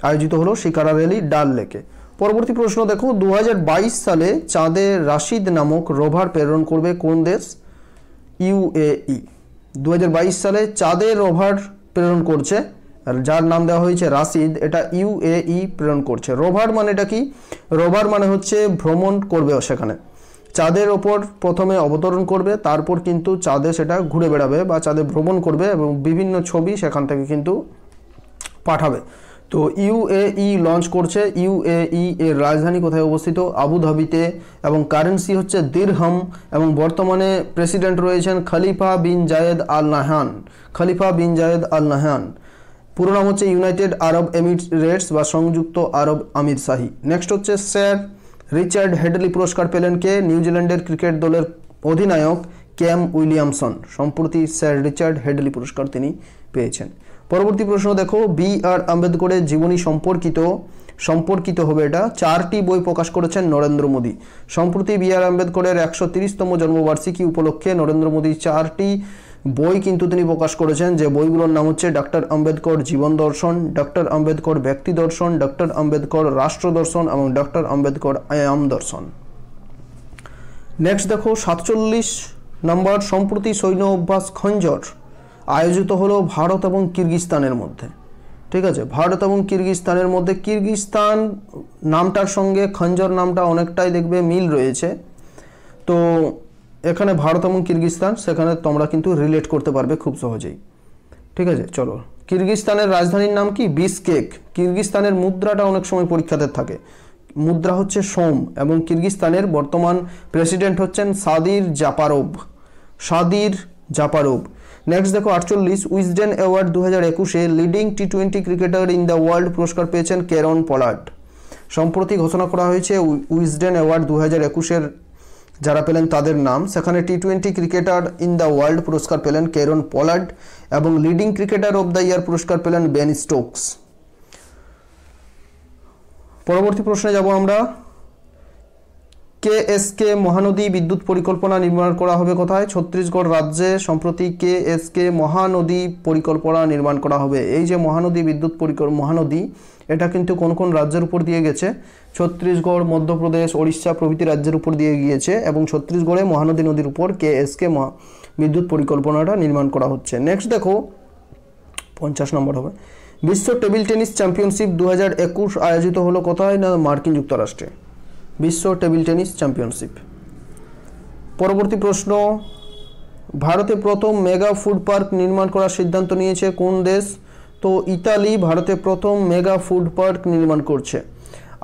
আয়োজিত হলো শিকারা র্যালি ডাল লেকে পরবর্তী প্রশ্ন দেখো দু সালে চাঁদে রাশিদ নামক রোভার প্রেরণ করবে কোন দেশ ইউএই দু সালে চাঁদে রোভার প্রেরণ করছে যার নাম দেওয়া হয়েছে রাশিদ এটা ই প্রেরণ করছে রোভার মানে এটা কি রোভার মানে হচ্ছে ভ্রমণ করবে সেখানে চাঁদের ওপর প্রথমে অবতরণ করবে তারপর কিন্তু চাঁদে সেটা ঘুরে বেড়াবে বা চাঁদে ভ্রমণ করবে এবং বিভিন্ন ছবি সেখান থেকে কিন্তু পাঠাবে তো ইউএই লঞ্চ করছে ইউএই এর রাজধানী কোথায় অবস্থিত আবুধাবিতে এবং কারেন্সি হচ্ছে দিরহাম এবং বর্তমানে প্রেসিডেন্ট রয়েছেন খলিফা বিন জায়েদ আল নাহান খলিফা বিন জায়েদ আল নাহান পুরো নাম হচ্ছে ইউনাইটেড আরব এমিরেটস বা সংযুক্ত আরব আমির শাহী নেক্সট হচ্ছে স্যার রিচার্ড হেডলি পুরস্কার পেলেন কে নিউজিল্যান্ডের ক্রিকেট দলের অধিনায়ক ক্যাম উইলিয়ামসন সম্প্রতি স্যার রিচার্ড হেডলি পুরস্কার তিনি পেয়েছেন পরবর্তী প্রশ্ন দেখো বি আর আম্বেদকরের জীবনী সম্পর্কিত সম্পর্কিত হবে এটা চারটি বই প্রকাশ করেছেন নরেন্দ্র মোদী সম্প্রতি বি আর আম্বেদকরের একশো তিরিশতম জন্মবার্ষিকী উপলক্ষে নরেন্দ্র মোদী চারটি বই কিন্তু তিনি প্রকাশ করেছেন যে বইগুলোর নাম হচ্ছে ডক্টর আম্বেদকর জীবন দর্শন ডক্টর আম্বেদকর ব্যক্তি দর্শন ডক্টর আম্বেদকর রাষ্ট্র দর্শন এবং ডক্টর আম্বেদকর আয়াম দর্শন নেক্সট দেখো সাতচল্লিশ নম্বর সম্প্রতি সৈন্য অভ্যাস খঞ্জর আয়োজিত হলো ভারত এবং কিরগিস্তানের মধ্যে ঠিক আছে ভারত এবং কিরগিস্তানের মধ্যে কিরগিস্তান নামটার সঙ্গে খঞ্জর নামটা অনেকটাই দেখবে মিল রয়েছে তো এখানে ভারত এবং কিরগিজস্তান সেখানে তোমরা কিন্তু রিলেট করতে পারবে খুব সহজেই ঠিক আছে চলো কিরগিজস্তানের রাজধানীর নাম কি বিসকেক কিরগিজস্তানের মুদ্রাটা অনেক সময় পরীক্ষাতে থাকে মুদ্রা হচ্ছে সোম এবং কিরগিজস্তানের বর্তমান প্রেসিডেন্ট হচ্ছেন সাদির জাপারোভ সাদির জাপারোভ নেক্সট দেখো আটচল্লিশ উইজডেন অ্যাওয়ার্ড দু হাজার একুশে leading T twenty cricketer in the world পুরস্কার পেয়েছেন কেরন পলার্ড সম্প্রতি ঘোষণা করা হয়েছে উইজডেন অ্যাওয়ার্ড দু হাজার একুশের যারা পেলেন তাদের নাম সেখানে T twenty cricketer in the world পুরস্কার পেলেন কেরন পলার্ড এবং leading cricketer of the year পুরস্কার পেলেন বেন স্টোকস পরবর্তী প্রশ্নে যাব আমরা কেএসকে মহানদী বিদ্যুৎ পরিকল্পনা নির্মাণ করা হবে কোথায় ছত্তিশগড় রাজ্যে সম্প্রতি কেএসকে মহানদী পরিকল্পনা নির্মাণ করা হবে এই যে মহানদী বিদ্যুৎ পরিকল্প মহানদী এটা কিন্তু কোন কোন রাজ্যের উপর দিয়ে গেছে ছত্তিশগড় মধ্যপ্রদেশ ওড়িশা প্রভৃতি রাজ্যের উপর দিয়ে গিয়েছে এবং ছত্তিশগড়ে মহানদী নদীর উপর কে এস কে বিদ্যুৎ পরিকল্পনাটা নির্মাণ করা হচ্ছে নেক্সট দেখো পঞ্চাশ নম্বর হবে বিশ্ব টেবিল টেনিস চ্যাম্পিয়নশিপ দু হাজার একুশ আয়োজিত হলো কোথায় না মার্কিন যুক্তরাষ্ট্রে বিশ্ব টেবিল টেনিস চ্যাম্পিয়নশিপ পরবর্তী প্রশ্ন ভারতে প্রথম মেগা ফুড পার্ক নির্মাণ করার সিদ্ধান্ত নিয়েছে কোন দেশ তো ইতালি ভারতে প্রথম মেগা ফুড পার্ক নির্মাণ করছে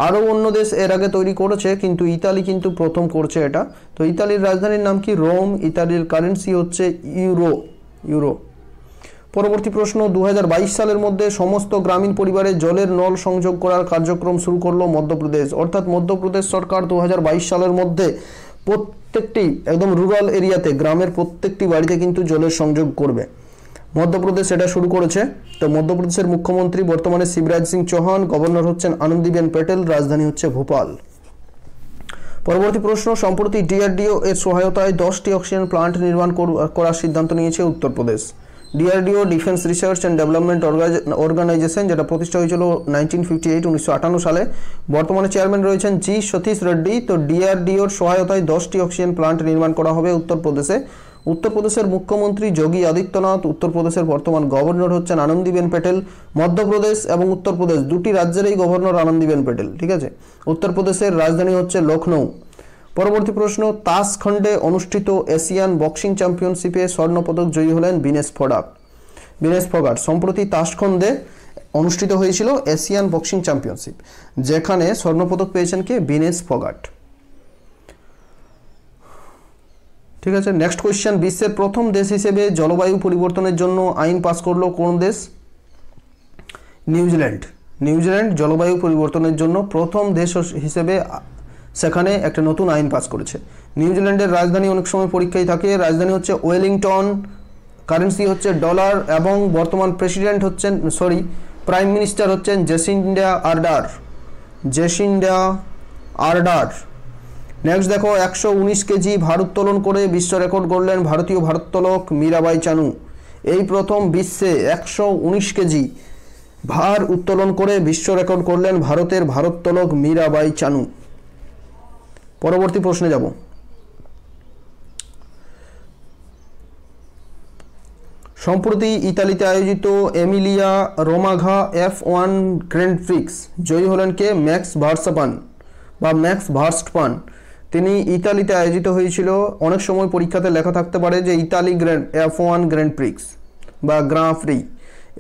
আরও অন্য দেশ এর আগে তৈরি করেছে কিন্তু ইতালি কিন্তু প্রথম করছে এটা তো ইতালির রাজধানীর নাম কি রোম ইতালির কারেন্সি হচ্ছে ইউরো ইউরো পরবর্তী প্রশ্ন দু সালের মধ্যে সমস্ত গ্রামীণ পরিবারে জলের নল সংযোগ করার কার্যক্রম শুরু করলো মধ্যপ্রদেশ অর্থাৎ মধ্যপ্রদেশ সরকার দু সালের মধ্যে প্রত্যেকটি একদম রুরাল এরিয়াতে গ্রামের প্রত্যেকটি বাড়িতে কিন্তু জলের সংযোগ করবে মধ্যপ্রদেশ এটা শুরু করেছে তো মধ্যপ্রদেশের মুখ্যমন্ত্রী বর্তমানে শিবরাজ সিং চৌহান গভর্নর হচ্ছেন আনন্দীবেন প্যাটেল রাজধানী হচ্ছে ভোপাল পরবর্তী প্রশ্ন সম্প্রতি ডিআরডিও এর সহায়তায় দশটি অক্সিজেন প্লান্ট নির্মাণ করার সিদ্ধান্ত নিয়েছে Uttar Pradesh DRDO defence research and development organisation যেটা প্রতিষ্ঠা হয়েছিল নাইনটিন ফিফটি এইট উনিশশো আটান্ন সালে বর্তমানে চেয়ারম্যান রয়েছেন জি সতীশ রেড্ডি তো ডিআরডিওর সহায়তায় দশটি অক্সিজেন প্লান্ট নির্মাণ করা হবে উত্তরপ্রদেশে উত্তরপ্রদেশের মুখ্যমন্ত্রী যোগী আদিত্যনাথ উত্তরপ্রদেশের বর্তমান গভর্নর হচ্ছেন আনন্দীবেন প্যাটেল মধ্যপ্রদেশ এবং উত্তরপ্রদেশ দুটি রাজ্যেরই গভর্নর আনন্দীবেন প্যাটেল ঠিক আছে উত্তরপ্রদেশের রাজধানী হচ্ছে লখনৌ পরবর্তী প্রশ্ন তাসখণ্ডে অনুষ্ঠিত এশিয়ান বক্সিং চ্যাম্পিয়নশিপে স্বর্ণপদক জয়ী হলেন বিনেশ ফোডাক বিনেশ ফোগাট সম্প্রতি তাসখণ্ডে অনুষ্ঠিত হয়েছিল এশিয়ান বক্সিং চ্যাম্পিয়নশিপ যেখানে স্বর্ণপদক পেয়েছেন কে বিনেশ ফোগাট ঠিক আছে নেক্সট কোয়েশ্চেন বিশ্বের প্রথম দেশ হিসেবে জলবায়ু পরিবর্তনের জন্য আইন পাস করলো কোন দেশ নিউজিল্যান্ড নিউজিল্যান্ড জলবায়ু পরিবর্তনের জন্য প্রথম দেশ হিসেবে সেখানে একটা নতুন আইন পাস করেছে নিউজিল্যান্ডের রাজধানী অনেক সময় পরীক্ষায় থাকে রাজধানী হচ্ছে ওয়েলিংটন কারেন্সি হচ্ছে ডলার এবং বর্তমান প্রেসিডেন্ট হচ্ছেন সরি প্রাইম মিনিস্টার হচ্ছেন Jacinda Ardern Jacinda Ardern next দেখো একশো কেজি ভারোত্তোলন করে বিশ্ব রেকর্ড গড়লেন ভারতীয় ভারোত্তোলক মীরাবাই চানু এই প্রথম বিশ্বে একশো কেজি ভার উত্তোলন করে বিশ্ব রেকর্ড করলেন ভারতের ভারোত্তোলক মীরাবাই চানু পরবর্তী প্রশ্নে যাব সম্প্রতি ইতালিতে আয়োজিত Emilia Romagna F one grand prix জয়ী হলেন কে ম্যাক্স ভার্সাপান বা ম্যাক্স ভার্স্টপান তিনি ইতালিতে আয়োজিত হয়েছিল অনেক সময় পরীক্ষাতে লেখা থাকতে পারে যে ইতালি grand F one grand prix বা grand prix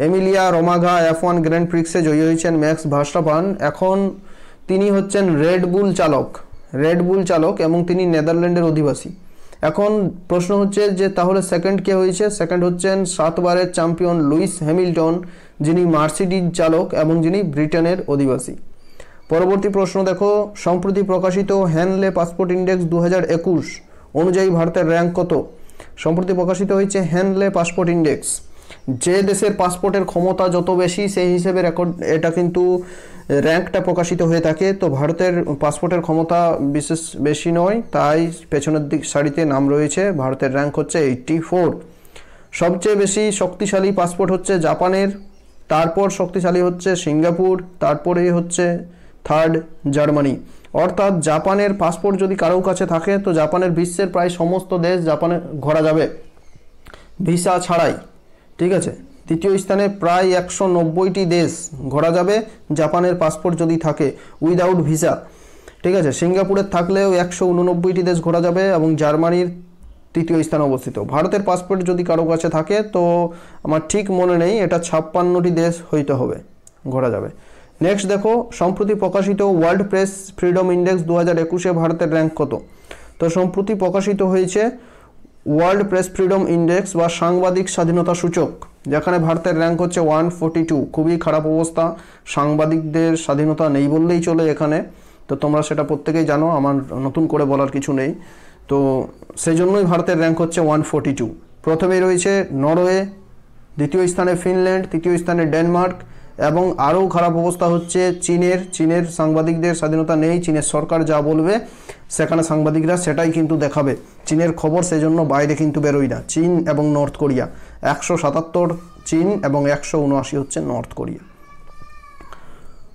Emilia Romagna F one grand প্রিক্সে জয়ী হয়েছেন ম্যাক্স ভাস্টাপান এখন তিনি হচ্ছেন রেডবুল চালক রেডবুল চালক এবং তিনি নেদারল্যান্ডের অধিবাসী এখন প্রশ্ন হচ্ছে যে তাহলে সেকেন্ড কে হয়েছে সেকেন্ড হচ্ছেন সাতবারের চ্যাম্পিয়ন লুইস হ্যামিল্টন যিনি মার্সিডিজ চালক এবং যিনি ব্রিটেনের অধিবাসী পরবর্তী প্রশ্ন দেখো সম্প্রতি প্রকাশিত হ্যানলে পাসপোর্ট ইন্ডেক্স দু অনুযায়ী ভারতের র্যাঙ্ক কত সম্প্রতি প্রকাশিত হয়েছে হ্যানলে পাসপোর্ট ইন্ডেক্স যে দেশের পাসপোর্টের ক্ষমতা যত বেশি সেই হিসেবে রেকর্ড এটা কিন্তু র্যাঙ্কটা প্রকাশিত হয়ে থাকে তো ভারতের পাসপোর্টের ক্ষমতা বিশেষ বেশি নয় তাই পেছনের দিক সারিতে নাম রয়েছে ভারতের র্যাঙ্ক হচ্ছে এইটটি ফোর সবচেয়ে বেশি শক্তিশালী পাসপোর্ট হচ্ছে জাপানের তারপর শক্তিশালী হচ্ছে সিঙ্গাপুর তারপরেই হচ্ছে থার্ড জার্মানি অর্থাৎ জাপানের পাসপোর্ট যদি কারো কাছে থাকে তো জাপানের বিশ্বের প্রায় সমস্ত দেশ জাপানে ঘোরা যাবে ভিসা ছাড়াই ঠিক আছে তৃতীয় স্থানে প্রায় একশো নব্বইটি দেশ ঘোরা যাবে জাপানের পাসপোর্ট যদি থাকে উইদাউট ভিসা ঠিক আছে সিঙ্গাপুরের থাকলেও একশো উননব্বইটি দেশ ঘোরা যাবে এবং জার্মানির তৃতীয় স্থানে অবস্থিত ভারতের পাসপোর্ট যদি কারো কাছে থাকে তো আমার ঠিক মনে নেই এটা ছাপ্পান্নটি দেশ হইতে হবে ঘোরা যাবে নেক্সট দেখো সম্প্রতি প্রকাশিত ওয়ার্ল্ড প্রেস ফ্রিডম ইন্ডেক্স দু হাজার একুশে ভারতের র্যাঙ্ক কত তো সম্প্রতি প্রকাশিত হয়েছে ওয়ার্ল্ড প্রেস ফ্রিডম ইন্ডেক্স বা সাংবাদিক স্বাধীনতা সূচক যেখানে ভারতের র্যাঙ্ক হচ্ছে ওয়ান ফোর্টি টু খুবই খারাপ অবস্থা সাংবাদিকদের স্বাধীনতা নেই বললেই চলে এখানে তো তোমরা সেটা প্রত্যেকেই জানো আমার নতুন করে বলার কিছু নেই তো সেই জন্যই ভারতের র্যাঙ্ক হচ্ছে ওয়ান ফোর্টি টু প্রথমেই রয়েছে নরওয়ে দ্বিতীয় স্থানে ফিনল্যান্ড তৃতীয় স্থানে ডেনমার্ক এবং আরও খারাপ অবস্থা হচ্ছে চীনের চীনের সাংবাদিকদের স্বাধীনতা নেই চীনের সরকার যা বলবে সেখানে সাংবাদিকরা সেটাই কিন্তু দেখাবে চীনের খবর সেজন্য বাইরে কিন্তু বেরোয় না চীন এবং নর্থ কোরিয়া একশো সাতাত্তর চীন এবং একশো উনআশি হচ্ছে নর্থ কোরিয়া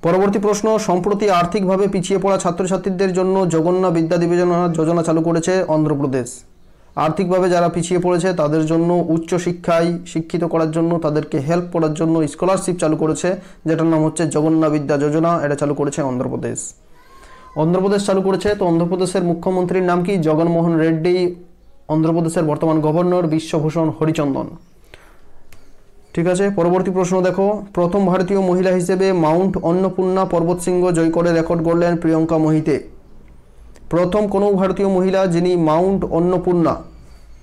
পরবর্তী প্রশ্ন সম্প্রতি আর্থিকভাবে পিছিয়ে পড়া ছাত্রছাত্রীদের জন্য জগন্না বিদ্যা যোজনা চালু করেছে অন্ধ্রপ্রদেশ আর্থিকভাবে যারা পিছিয়ে পড়েছে তাদের জন্য উচ্চ শিক্ষায় শিক্ষিত করার জন্য তাদেরকে হেল্প করার জন্য স্কলারশিপ চালু করেছে যেটার নাম হচ্ছে জগন্না বিদ্যা যোজনা এটা চালু করেছে অন্ধ্রপ্রদেশ অন্ধ্রপ্রদেশ চালু করেছে তো অন্ধ্রপ্রদেশের মুখ্যমন্ত্রীর নাম কি জগনমোহন রেড্ডি অন্ধ্রপ্রদেশের বর্তমান গভর্নর বিশ্বভূষণ হরিচন্দন ঠিক আছে পরবর্তী প্রশ্ন দেখো প্রথম ভারতীয় মহিলা হিসেবে মাউন্ট অন্নপূর্ণা পর্বতশৃঙ্গ জয় করে রেকর্ড গড়লেন প্রিয়ঙ্কা মোহিতে প্রথম কোনো ভারতীয় মহিলা যিনি মাউন্ট অন্নপূর্ণা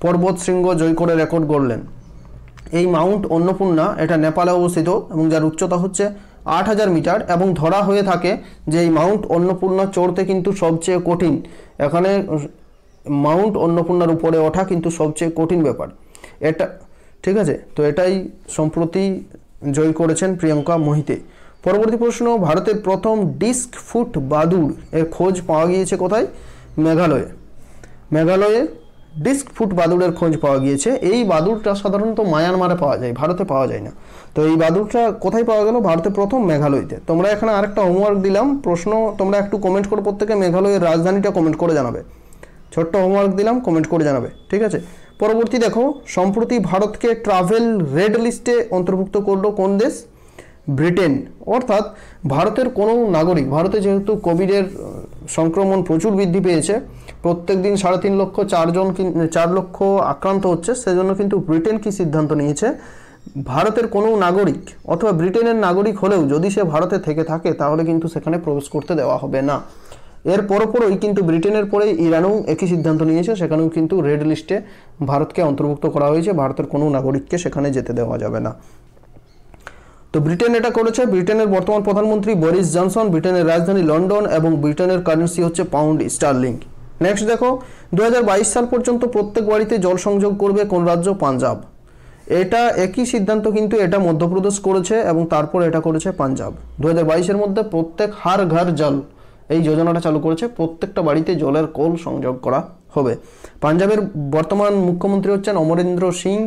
পর্বত শৃঙ্গ জয় করে রেকর্ড করলেন এই মাউন্ট অন্নপূর্ণা এটা নেপালে অবস্থিত এবং যার উচ্চতা হচ্ছে আট হাজার মিটার এবং ধরা হয়ে থাকে যে এই মাউন্ট অন্নপূর্ণা চড়তে কিন্তু সবচেয়ে কঠিন এখানে মাউন্ট অন্নপূর্ণার উপরে ওঠা কিন্তু সবচেয়ে কঠিন ব্যাপার এটা ঠিক আছে তো এটাই সম্প্রতি জয় করেছেন প্রিয়াঙ্কা মোহিতে পরবর্তী প্রশ্ন ভারতের প্রথম ডিস্ক ফুট বাদুর এর খোঁজ পাওয়া গিয়েছে কোথায় মেঘালয়ে মেঘালয়ে ডিস্ক ফুট বাদুড়ের খোঁজ পাওয়া গিয়েছে এই বাদুড়টা সাধারণত মায়ানমারে পাওয়া যায় ভারতে পাওয়া যায় না তো এই বাদুড়টা কোথায় পাওয়া গেল ভারতে প্রথম মেঘালয়তে তোমরা এখানে আরেকটা হোমওয়ার্ক দিলাম প্রশ্ন তোমরা একটু কমেন্ট করো প্রত্যেকে মেঘালয়ের রাজধানীটা কমেন্ট করে জানাবে ছোট্ট হোমওয়ার্ক দিলাম কমেন্ট করে জানাবে ঠিক আছে পরবর্তী দেখো সম্প্রতি ভারতকে ট্রাভেল রেড লিস্টে অন্তর্ভুক্ত করলো কোন দেশ ব্রিটেন অর্থাৎ ভারতের কোনো নাগরিক ভারতে যেহেতু কোভিডের সংক্রমণ প্রচুর বৃদ্ধি পেয়েছে প্রত্যেক দিন সাড়ে তিন লক্ষ চারজন চার লক্ষ আক্রান্ত হচ্ছে সেজন্য কিন্তু ব্রিটেন কি সিদ্ধান্ত নিয়েছে ভারতের কোনো নাগরিক অথবা ব্রিটেনের নাগরিক হলেও যদি সে ভারতে থেকে থাকে তাহলে কিন্তু সেখানে প্রবেশ করতে দেওয়া হবে না এর পরপরই কিন্তু ব্রিটেনের পরে ইরানও একই সিদ্ধান্ত নিয়েছে সেখানেও কিন্তু রেড লিস্টে ভারতকে অন্তর্ভুক্ত করা হয়েছে ভারতের কোনো নাগরিককে সেখানে যেতে দেওয়া যাবে না তো ব্রিটেন এটা করেছে ব্রিটেনের বর্তমান প্রধানমন্ত্রী বরিস জনসন ব্রিটেনের রাজধানী লন্ডন এবং ব্রিটেনের কারেন্সি হচ্ছে পাউন্ড স্টার্লিং নেক্সট দেখো দু সাল পর্যন্ত প্রত্যেক বাড়িতে জল সংযোগ করবে কোন রাজ্য পাঞ্জাব এটা একই সিদ্ধান্ত কিন্তু এটা মধ্যপ্রদেশ করেছে এবং তারপর এটা করেছে পাঞ্জাব দু হাজার মধ্যে প্রত্যেক হার ঘর জল এই যোজনাটা চালু করেছে প্রত্যেকটা বাড়িতে জলের কল সংযোগ করা হবে পাঞ্জাবের বর্তমান মুখ্যমন্ত্রী হচ্ছেন অমরেন্দ্র সিং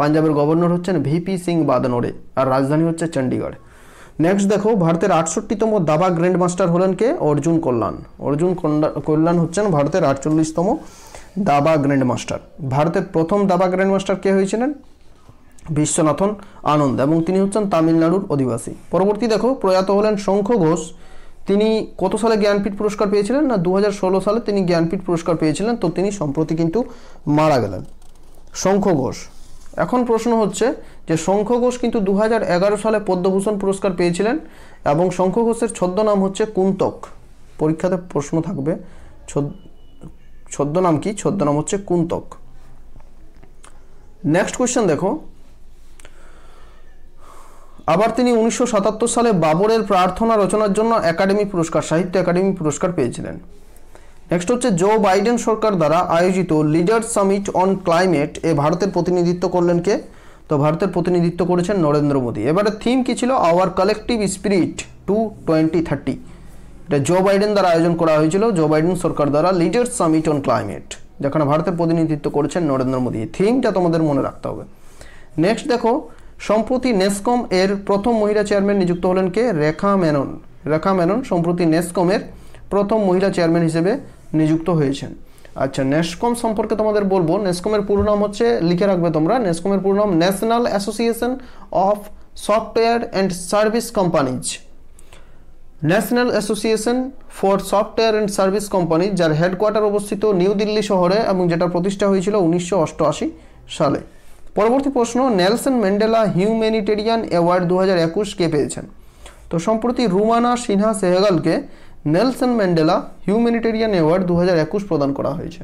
পাঞ্জাবের গভর্নর হচ্ছেন ভিপি সিং বাদনোরে আর রাজধানী হচ্ছে চণ্ডীগড় নেক্সট দেখো ভারতের আটষট্টিতম দাবা গ্র্যান্ড মাস্টার হলেন কে অর্জুন কল্যাণ অর্জুন কল্যাণ হচ্ছেন ভারতের আটচল্লিশতম দাবা গ্র্যান্ড মাস্টার ভারতের প্রথম দাবা গ্র্যান্ড মাস্টার কে হয়েছিলেন বিশ্বনাথন আনন্দ এবং তিনি হচ্ছেন তামিলনাড়ুর অধিবাসী পরবর্তী দেখো প্রয়াত হলেন শঙ্খ ঘোষ তিনি কত সালে জ্ঞানপীঠ পুরস্কার পেয়েছিলেন না দু সালে তিনি জ্ঞানপীঠ পুরস্কার পেয়েছিলেন তো তিনি সম্প্রতি কিন্তু মারা গেলেন শঙ্খ ঘোষ এখন প্রশ্ন হচ্ছে যে শঙ্খ ঘোষ কিন্তু দু সালে পদ্মভূষণ পুরস্কার পেয়েছিলেন এবং শঙ্খ ঘোষের ছদ্মনাম হচ্ছে কুন্তক পরীক্ষাতে প্রশ্ন থাকবে ছদ্মনাম কি ছদ্মনাম হচ্ছে কুন্তক নেক্সট কোয়েশ্চেন দেখো আবার তিনি উনিশশো সালে বাবরের প্রার্থনা রচনার জন্য একাডেমি পুরস্কার সাহিত্য একাডেমি পুরস্কার পেয়েছিলেন নেক্সট হচ্ছে জো বাইডেন সরকার দ্বারা আয়োজিত লিডার সামিট অন ক্লাইমেট এ ভারতের প্রতিনিধিত্ব করলেন কে তো ভারতের প্রতিনিধিত্ব করেছেন নরেন্দ্র মোদী এবারে থিম কী ছিল our collective spirit two twenty thirty এটা জো বাইডেন দ্বারা আয়োজন করা হয়েছিল জো বাইডেন সরকার দ্বারা লিডার্স সামিট অন ক্লাইমেট যেখানে ভারতের প্রতিনিধিত্ব করেছেন নরেন্দ্র মোদী থিমটা তোমাদের মনে রাখতে হবে নেক্সট দেখো সম্প্রতি নেসকম এর প্রথম মহিলা চেয়ারম্যান নিযুক্ত হলেন কে রেখা মেনন রেখা মেনন সম্প্রতি নেসকমের প্রথম মহিলা চেয়ারম্যান হিসেবে নিযুক্ত হয়েছেন আচ্ছা নেসকম সম্পর্কে তোমাদের বলবো নেসকমের পুরো নাম হচ্ছে লিখে রাখবে তোমরা নেসকমের পুরো নাম national association of software and service companies national association for software and service company যার হেডকোয়ার্টার অবস্থিত নিউ দিল্লি শহরে এবং যেটা প্রতিষ্ঠা হয়েছিল উনিশশো সালে পরবর্তী প্রশ্ন নেলসন ম্যান্ডেলা হিউম্যানিটেরিয়ান অ্যাওয়ার্ড দু কে পেয়েছেন তো সম্প্রতি রুমানা সিনহা সেহগালকে নেলসন ম্যান্ডেলা হিউম্যানিটেরিয়ান অ্যাওয়ার্ড দু হাজার একুশ প্রদান করা হয়েছে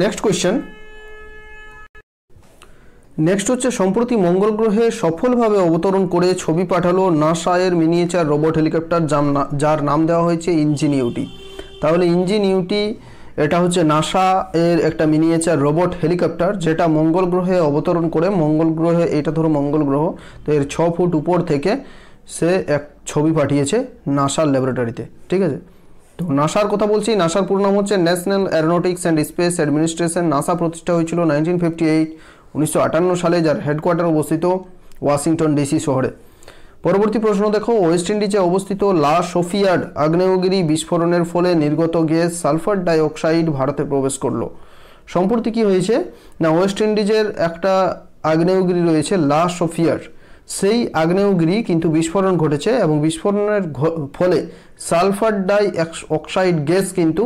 নেক্সট কোয়েশ্চেন নেক্সট হচ্ছে সম্প্রতি মঙ্গল গ্রহে সফলভাবে অবতরণ করে ছবি পাঠালো নাসা এর মিনিয়েচার রোবট হেলিকপ্টার যার নাম দেওয়া হয়েছে ইঞ্জিনিউটি তাহলে ইঞ্জিনিউটি এটা হচ্ছে নাসা এর একটা মিনিয়েচার রোবট হেলিকপ্টার যেটা মঙ্গল গ্রহে অবতরণ করে মঙ্গল গ্রহে এটা ধরো মঙ্গল গ্রহ তো এর ছ ফুট উপর থেকে সে এক ছবি পাঠিয়েছে নাসার ল্যাবরেটরিতে ঠিক আছে তো নাসার কথা বলছি নাসার পুরো নাম হচ্ছে national aeronautics and space administration NASA প্রতিষ্ঠা হয়েছিল নাইনটিন ফিফটি এইট উনিশশো আটান্ন সালে যার হেডকোয়ার্টার অবস্থিত ওয়াশিংটন ডিসি শহরে পরবর্তী প্রশ্ন দেখো ওয়েস্ট ইন্ডিজে অবস্থিত লা সোফিয়ার্ড আগ্নেয়গিরি বিস্ফোরণের ফলে নির্গত গ্যাস সালফার ডাইঅক্সাইড ভারতে প্রবেশ করলো সম্প্রতি কী হয়েছে না ওয়েস্ট ইন্ডিজের একটা আগ্নেয়গিরি রয়েছে লা সোফিয়ার্ড সেই আগ্নেয়গিরি কিন্তু বিস্ফোরণ ঘটেছে এবং বিস্ফোরণের ফলে সালফার ডাই অক্সাইড গ্যাস কিন্তু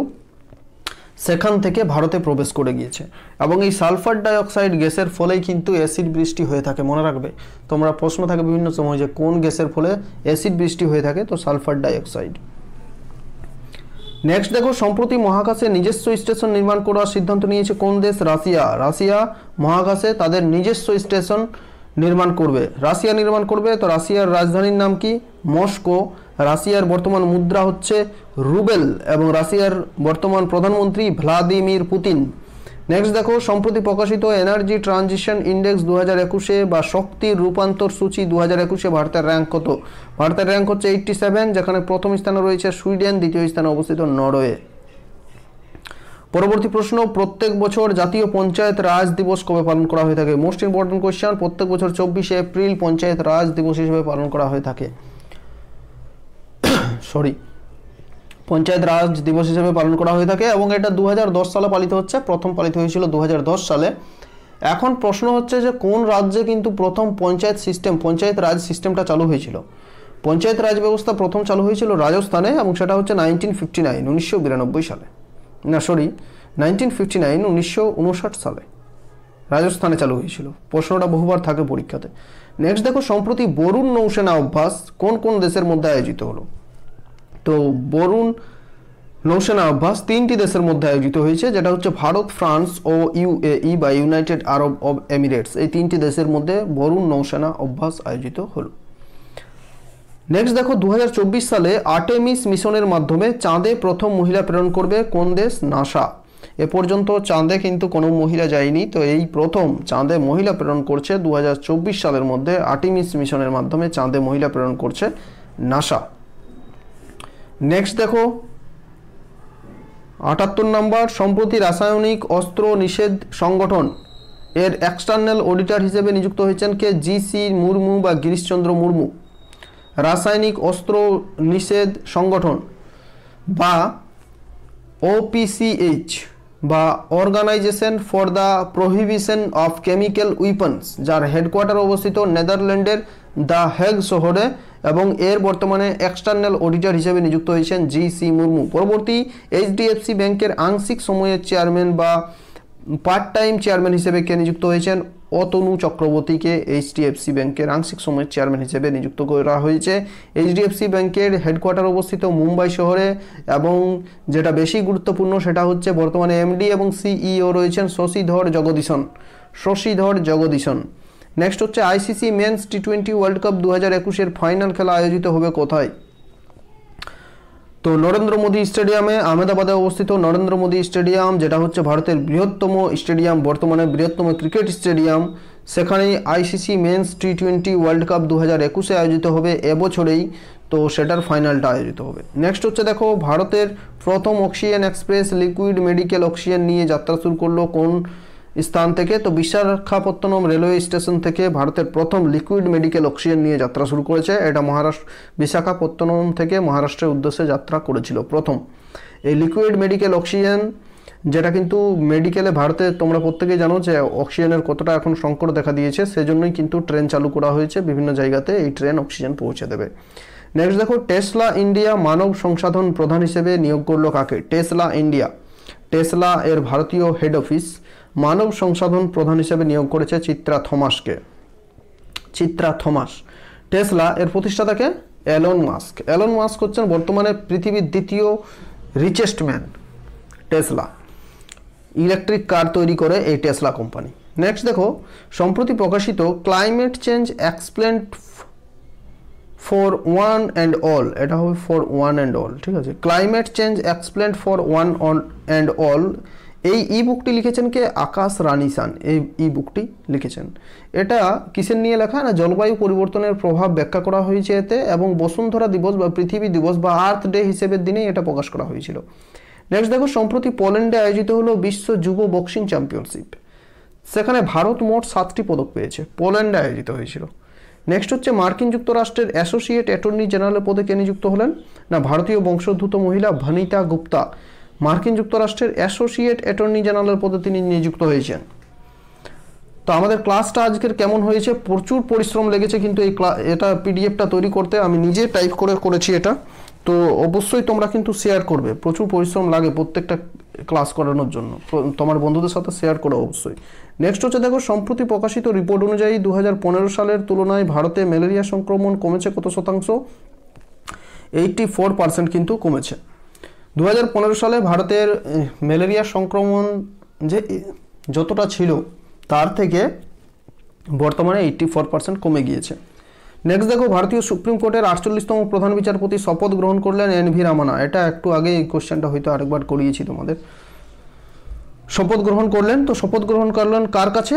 সেখান থেকে ভারতে প্রবেশ করে গিয়েছে এবং এই সালফার ডাইঅক্সাইড গ্যাসের ফলেই কিন্তু অ্যাসিড বৃষ্টি হয়ে থাকে মনে রাখবে তোমরা প্রশ্ন থাকে বিভিন্ন সময় যে কোন গ্যাসের ফলে অ্যাসিড বৃষ্টি হয়ে থাকে তো সালফার ডাইঅক্সাইড নেক্সট দেখো সম্প্রতি মহাকাশে নিজস্ব স্টেশন নির্মাণ করার সিদ্ধান্ত নিয়েছে কোন দেশ রাশিয়া রাশিয়া মহাকাশে তাদের নিজস্ব স্টেশন নির্মাণ করবে রাশিয়া নির্মাণ করবে তো রাশিয়ার রাজধানীর নাম কি মস্কো রাশিয়ার বর্তমান মুদ্রা হচ্ছে রুবেল এবং রাশিয়ার বর্তমান প্রধানমন্ত্রী ভ্লাদিমির পুতিন নেক্সট দেখো সম্প্রতি প্রকাশিত এনার্জি ট্রানজিশন ইন্ডেক্স দু হাজার একুশে বা শক্তির রূপান্তর সূচি দু হাজার একুশে ভারতের র্যাঙ্ক কত ভারতের র্যাঙ্ক হচ্ছে এইট্টি সেভেন যেখানে প্রথম স্থানে রয়েছে সুইডেন দ্বিতীয় স্থানে অবস্থিত নরওয়ে পরবর্তী প্রশ্ন প্রত্যেক বছর জাতীয় পঞ্চায়েত রাজ দিবস কবে পালন করা হয়ে থাকে মোস্ট ইম্পর্টেন্ট কোয়েশ্চন প্রত্যেক বছর চব্বিশে এপ্রিল পঞ্চায়েত রাজ দিবস হিসেবে পালন করা হয়ে থাকে সরি পঞ্চায়েত রাজ দিবস হিসেবে পালন করা হয়ে থাকে এবং এটা দু সালে পালিত হচ্ছে প্রথম পালিত হয়েছিল দু সালে এখন প্রশ্ন হচ্ছে যে কোন রাজ্যে কিন্তু প্রথম পঞ্চায়েত সিস্টেম পঞ্চায়েত রাজ সিস্টেমটা চালু হয়েছিল পঞ্চায়েত রাজ ব্যবস্থা প্রথম চালু হয়েছিল রাজস্থানে এবং সেটা হচ্ছে নাইনটিন ফিফটি নাইন উনিশশো সালে না সরি নাইনটিন ফিফটি নাইন উনিশশো সালে রাজস্থানে চালু হয়েছিল প্রশ্নটা বহুবার থাকে পরীক্ষাতে নেক্সট দেখো সম্প্রতি বরুণ নৌসেনা অভ্যাস কোন কোন দেশের মধ্যে আয়োজিত হলো তো বরুণ নৌসেনা অভ্যাস তিনটি দেশের মধ্যে আয়োজিত হয়েছে যেটা হচ্ছে ভারত ফ্রান্স ও ই বা ইউনাইটেড আরব অব এমিরেটস এই তিনটি দেশের মধ্যে বরুণ নৌসেনা অভ্যাস আয়োজিত হলো নেক্সট দেখো দু সালে আর্টেমিস মিশনের মাধ্যমে চাঁদে প্রথম মহিলা প্রেরণ করবে কোন দেশ নাসা এ পর্যন্ত চাঁদে কিন্তু কোনো মহিলা যায়নি তো এই প্রথম চাঁদে মহিলা প্রেরণ করছে দু সালের মধ্যে আর্টেমিস মিশনের মাধ্যমে চাঁদে মহিলা প্রেরণ করছে নাসা নেক্সট দেখো আটাত্তর নম্বর সম্প্রতি রাসায়নিক অস্ত্র নিষেধ সংগঠন এর এক্সটার্নাল অডিটর হিসেবে নিযুক্ত হয়েছেন কে জি সি মুর্মু বা গিরিশচন্দ্র মুর্মু রাসায়নিক অস্ত্র নিষেধ সংগঠন বা ওপিসিএইচ বা organisation for the prohibition of chemical weapons যার হেডকোয়ার্টার অবস্থিত নেদারল্যান্ডের দ্য হেগ শহরে এবং এর বর্তমানে এক্সটার্নাল অডিটর হিসেবে নিযুক্ত হয়েছেন জি সি মুর্মু পরবর্তী এইচডিএফসি ব্যাংকের আংশিক সময়ের চেয়ারম্যান বা পার্ট টাইম চেয়ারম্যান হিসেবে কে নিযুক্ত হয়েছেন অতনু চক্রবর্তীকে এইচডিএফসি ব্যাংকের আংশিক সময়ের চেয়ারম্যান হিসেবে নিযুক্ত করা হয়েছে এইচডিএফসি ব্যাংকের হেডকোয়ার্টার অবস্থিত মুম্বাই শহরে এবং যেটা বেশি গুরুত্বপূর্ণ সেটা হচ্ছে বর্তমানে এমডি এবং সিইও e রয়েছেন শশীধর জগদীশন শশীধর জগদীশন নেক্সট হচ্ছে ICC men's T twenty world cup দু হাজার একুশের ফাইনাল খেলা আয়োজিত হবে কোথায় তো নরেন্দ্র মোদী স্টেডিয়ামে আহমেদাবাদে অবস্থিত নরেন্দ্র মোদী স্টেডিয়াম যেটা হচ্ছে ভারতের বৃহত্তম স্টেডিয়াম বর্তমানে বৃহত্তম ক্রিকেট স্টেডিয়াম সেখানেই ICC men's T twenty world cup দু হাজার একুশে আয়োজিত হবে এবছরেই তো সেটার ফাইনালটা আয়োজিত হবে নেক্সট হচ্ছে দেখো ভারতের প্রথম oxygen express liquid medical oxygen নিয়ে যাত্রা শুরু করলো কোন স্থান থেকে তো বিশাখাপত্তনম রেলওয়ে স্টেশন থেকে ভারতের প্রথম লিকুইড মেডিকেল অক্সিজেন নিয়ে যাত্রা শুরু করেছে এটা মহারাষ্ট্র বিশাখাপত্তনম থেকে মহারাষ্ট্রের উদ্দেশ্যে যাত্রা করেছিল প্রথম এই লিকুইড মেডিকেল অক্সিজেন যেটা কিন্তু মেডিকেলে ভারতে তোমরা প্রত্যেকেই জানো যে অক্সিজেনের কতটা এখন সংকট দেখা দিয়েছে সেজন্যই কিন্তু ট্রেন চালু করা হয়েছে বিভিন্ন জায়গাতে এই ট্রেন অক্সিজেন পৌঁছে দেবে নেক্সট দেখো টেসলা ইন্ডিয়া মানব সংসাধন প্রধান হিসেবে নিয়োগ করলো কাকে টেসলা ইন্ডিয়া টেসলা এর ভারতীয় হেড অফিস মানব সংসাধন প্রধান হিসেবে নিয়োগ করেছে চিত্রা থমাসকে চিত্রা থমাস টেসলা এর প্রতিষ্ঠাতাকে অ্যালন মাস্ক অ্যালন মাস্ক হচ্ছেন বর্তমানে পৃথিবীর দ্বিতীয় richest man Tesla electric car তৈরি করে এই টেসলা কোম্পানি নেক্সট দেখো সম্প্রতি প্রকাশিত climate change explained for one and all এটা হবে ফর ওয়ান অ্যান্ড অল ঠিক আছে climate change explained for one on and all এই ই বুকটি লিখেছেন কে আকাশ রানী সান এই ই বুকটি লিখেছেন এটা কিসের নিয়ে লেখা না জলবায়ু পরিবর্তনের প্রভাব ব্যাখ্যা করা হয়েছে এতে এবং বসুন্ধরা দিবস বা পৃথিবী দিবস বা আর্থ ডে হিসেবে দিনেই এটা প্রকাশ করা হয়েছিল নেক্সট দেখো সম্প্রতি পোল্যান্ডে আয়োজিত হলো বিশ্ব যুব বক্সিং চ্যাম্পিয়নশিপ সেখানে ভারত মোট সাতটি পদক পেয়েছে পোল্যান্ডে আয়োজিত হয়েছিল নেক্সট হচ্ছে মার্কিন যুক্তরাষ্ট্রের অ্যাসোসিয়েট অ্যাটর্নি জেনারেল পদে কে নিযুক্ত হলেন না ভারতীয় বংশোদ্ভূত মহিলা ভনিতা গুপ্তা মার্কিন যুক্তরাষ্ট্রের অ্যাসোসিয়েট অ্যাটর্নি জেনারেল পদে তিনি নিযুক্ত হয়েছেন তো আমাদের ক্লাসটা আজকের কেমন হয়েছে প্রচুর পরিশ্রম লেগেছে কিন্তু এই এটা পিডিএফটা তৈরি করতে আমি নিজে টাইপ করে করেছি এটা তো অবশ্যই তোমরা কিন্তু শেয়ার করবে প্রচুর পরিশ্রম লাগে প্রত্যেকটা ক্লাস করানোর জন্য তোমার বন্ধুদের সাথে শেয়ার করো অবশ্যই নেক্সট হচ্ছে দেখো সম্প্রতি প্রকাশিত রিপোর্ট অনুযায়ী দু সালের তুলনায় ভারতে ম্যালেরিয়া সংক্রমণ কমেছে কত শতাংশ এইটটি ফোর পার্সেন্ট কিন্তু কমেছে দু সালে ভারতের ম্যালেরিয়া সংক্রমণ যে যতটা ছিল তার থেকে বর্তমানে এইটটি ফোর পার্সেন্ট কমে গিয়েছে নেক্সট দেখো ভারতীয় সুপ্রিম কোর্টের আটচল্লিশতম প্রধান বিচারপতি শপথ গ্রহণ করলেন এন ভি রামানা এটা একটু আগে এই কোশ্চেনটা হয়তো আরেকবার করিয়েছি তোমাদের শপথ গ্রহণ করলেন তো শপথ গ্রহণ করলেন কার কাছে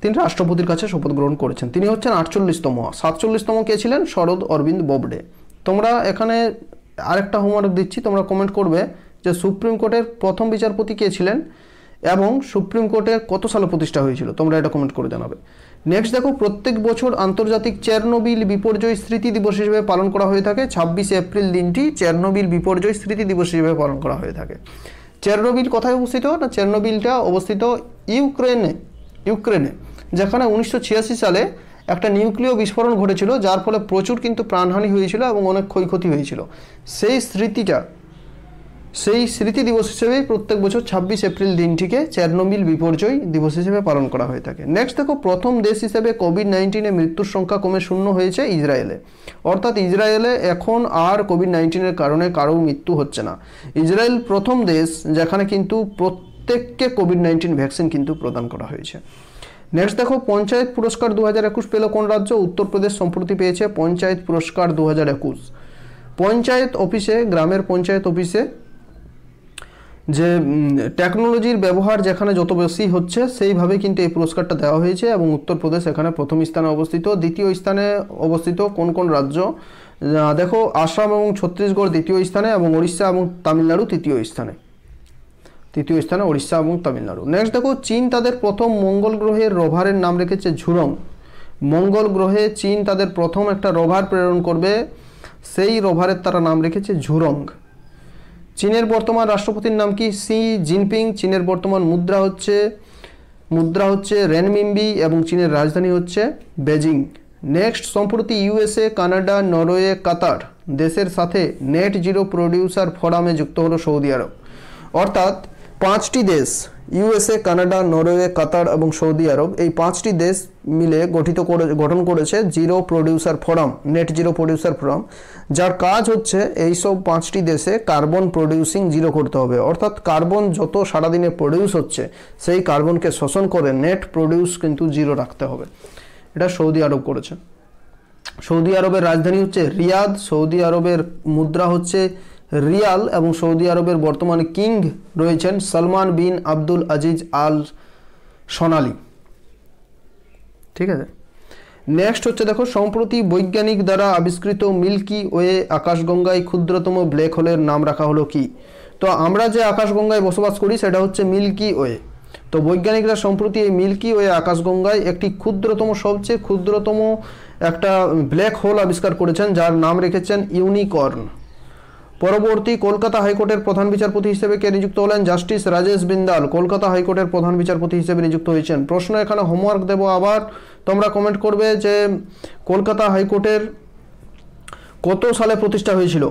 তিনি রাষ্ট্রপতির কাছে শপথ গ্রহণ করেছেন তিনি হচ্ছেন আটচল্লিশতম সাতচল্লিশতম কে ছিলেন শরদ অরবিন্দ বোবডে তোমরা এখানে আরেকটা হোমওয়ার্ক দিচ্ছি তোমরা কমেন্ট করবে যে সুপ্রিম কোর্টের প্রথম বিচারপতি কে ছিলেন এবং সুপ্রিম কোর্টে কত সালে প্রতিষ্ঠা হয়েছিল তোমরা এটা কমেন্ট করে জানাবে নেক্সট দেখো প্রত্যেক বছর আন্তর্জাতিক চেরনোবিল বিপর্যয় স্মৃতি দিবস হিসেবে পালন করা হয়ে থাকে ছাব্বিশে এপ্রিল দিনটি চেরনোবিল বিপর্যয় স্মৃতি দিবস হিসেবে পালন করা হয়ে থাকে চেরনোবিল কোথায় অবস্থিত না চেরনোবিলটা অবস্থিত ইউক্রেনে ইউক্রেনে যেখানে উনিশশো সালে একটা নিউক্লিয় বিস্ফোরণ ঘটেছিল যার ফলে প্রচুর কিন্তু প্রাণহানি হয়েছিল এবং অনেক ক্ষয়ক্ষতি হয়েছিল সেই স্মৃতিটা সেই স্মৃতি দিবস হিসেবে প্রত্যেক বছর ছাব্বিশ এপ্রিল দিনটিকে চ্যারনোবিল বিপর্যয় দিবস হিসেবে পালন করা হয়ে থাকে নেক্সট দেখো প্রথম দেশ হিসেবে কোভিড নাইন্টিনে মৃত্যুর সংখ্যা কমে শূন্য হয়েছে ইসরায়েলে অর্থাৎ ইসরায়েলে এখন আর কোভিড নাইন্টিনের কারণে কারো মৃত্যু হচ্ছে না ইসরায়েল প্রথম দেশ যেখানে কিন্তু প্রত্যেককে কোভিড নাইন্টিন ভ্যাকসিন কিন্তু প্রদান করা হয়েছে নেক্সট দেখো পঞ্চায়েত পুরস্কার দু হাজার একুশ পেল কোন রাজ্য উত্তরপ্রদেশ সম্প্রতি পেয়েছে পঞ্চায়েত পুরস্কার দু হাজার একুশ পঞ্চায়েত অফিসে গ্রামের পঞ্চায়েত অফিসে যে টেকনোলজির ব্যবহার যেখানে যত বেশি হচ্ছে সেইভাবে কিন্তু এই পুরস্কারটা দেওয়া হয়েছে এবং উত্তরপ্রদেশ এখানে প্রথম স্থানে অবস্থিত দ্বিতীয় স্থানে অবস্থিত কোন কোন রাজ্য দেখো আসাম এবং ছত্তিশগড় দ্বিতীয় স্থানে এবং উড়িষ্যা এবং তামিলনাড়ু তৃতীয় স্থানে তৃতীয় স্থানে উড়িষ্যা এবং তামিলনাড়ু নেক্সট দেখো চীন তাদের প্রথম মঙ্গল গ্রহের রোভারের নাম রেখেছে ঝুরং মঙ্গল গ্রহে চীন তাদের প্রথম একটা রোভার প্রেরণ করবে সেই রোভারের তারা নাম রেখেছে ঝুরং চীনের বর্তমান রাষ্ট্রপতির নাম কি সি জিনপিং চীনের বর্তমান মুদ্রা হচ্ছে মুদ্রা হচ্ছে রেনমিম্বি এবং চীনের রাজধানী হচ্ছে বেজিং নেক্সট সম্প্রতি ইউএসএ কানাডা নরওয়ে কাতার দেশের সাথে নেট জিরো প্রডিউসার ফোরামে যুক্ত হলো সৌদি আরব অর্থাৎ পাঁচটি দেশ ইউএসএ কানাডা নরওয়ে কাতার এবং সৌদি আরব এই পাঁচটি দেশ মিলে গঠিত করে গঠন করেছে zero producer forum net zero producer forum যার কাজ হচ্ছে এই সব পাঁচটি দেশে কার্বন প্রডিউসিং জিরো করতে হবে অর্থাৎ কার্বন যত সারাদিনে প্রডিউস হচ্ছে সেই কার্বনকে শোষণ করে নেট প্রডিউস কিন্তু জিরো রাখতে হবে এটা সৌদি আরব করেছে সৌদি আরবের রাজধানী হচ্ছে রিয়াদ সৌদি আরবের মুদ্রা হচ্ছে রিয়াল এবং সৌদি আরবের বর্তমান কিং রয়েছেন সালমান বিন আব্দুল আজিজ আল সোনালি ঠিক আছে নেক্সট হচ্ছে দেখো সম্প্রতি বৈজ্ঞানিক দ্বারা আবিষ্কৃত মিল্কি ওয়ে আকাশগঙ্গায় ক্ষুদ্রতম ব্ল্যাক হোলের নাম রাখা হলো কি তো আমরা যে আকাশগঙ্গায় বসবাস করি সেটা হচ্ছে মিল্কি ওয়ে তো বৈজ্ঞানিকরা সম্প্রতি এই মিল্কি ওয়ে আকাশগঙ্গায় একটি ক্ষুদ্রতম সবচেয়ে ক্ষুদ্রতম একটা ব্ল্যাক হোল আবিষ্কার করেছেন যার নাম রেখেছেন ইউনিকর্ন পরবর্তী কলকাতা হাইকোর্টের প্রধান বিচারপতি হিসেবে কে নিযুক্ত হলেন জাস্টিস রাজেশ বিন্দাল কলকাতা হাইকোর্টের প্রধান বিচারপতি হিসেবে নিযুক্ত হয়েছেন প্রশ্ন এখানে হোমওয়ার্ক দেব আবার তোমরা কমেন্ট করবে যে কলকাতা হাইকোর্টের কত সালে প্রতিষ্ঠা হয়েছিল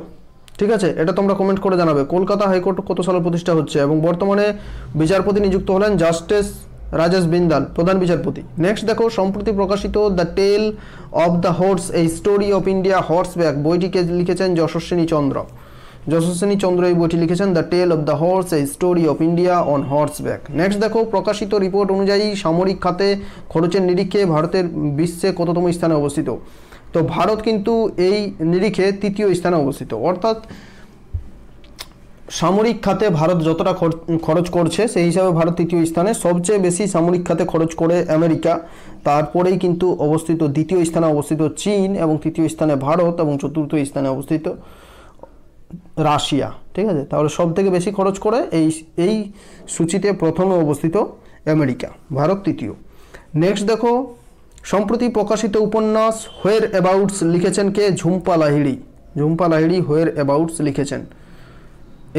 ঠিক আছে এটা তোমরা কমেন্ট করে জানাবে কলকাতা হাইকোর্ট কত সালে প্রতিষ্ঠা হচ্ছে এবং বর্তমানে বিচারপতি নিযুক্ত হলেন জাস্টিস রাজেশ বিন্দাল প্রধান বিচারপতি নেক্সট দেখো সম্প্রতি প্রকাশিত the tale of the horse এই story of India horse back বইটিকে লিখেছেন যশস্বিনী চন্দ্র যশস্বিনী চন্দ্র এই বইটি লিখেছেন the tale of the horse a story of India on back next দেখো প্রকাশিত রিপোর্ট অনুযায়ী সামরিক খাতে খরচের নিরীক্ষে ভারতের বিশ্বে কততম স্থানে অবস্থিত তো ভারত কিন্তু এই নিরিখে তৃতীয় স্থানে অবস্থিত অর্থাৎ সামরিক খাতে ভারত যতটা খরচ করছে সেই হিসাবে ভারত তৃতীয় স্থানে সবচেয়ে বেশি সামরিক খাতে খরচ করে আমেরিকা তারপরেই কিন্তু অবস্থিত দ্বিতীয় স্থানে অবস্থিত চীন এবং তৃতীয় স্থানে ভারত এবং চতুর্থ স্থানে অবস্থিত রাশিয়া ঠিক আছে তাহলে সব থেকে বেশি খরচ করে এই এই সূচিতে প্রথমে অবস্থিত আমেরিকা ভারত তৃতীয় নেক্সট দেখো সম্প্রতি প্রকাশিত উপন্যাস হোয়ের অ্যাবাউটস লিখেছেন কে ঝুম্পা লাহিড়ি ঝুম্পা লাহিড়ি হোয়ের অ্যাবাউটস লিখেছেন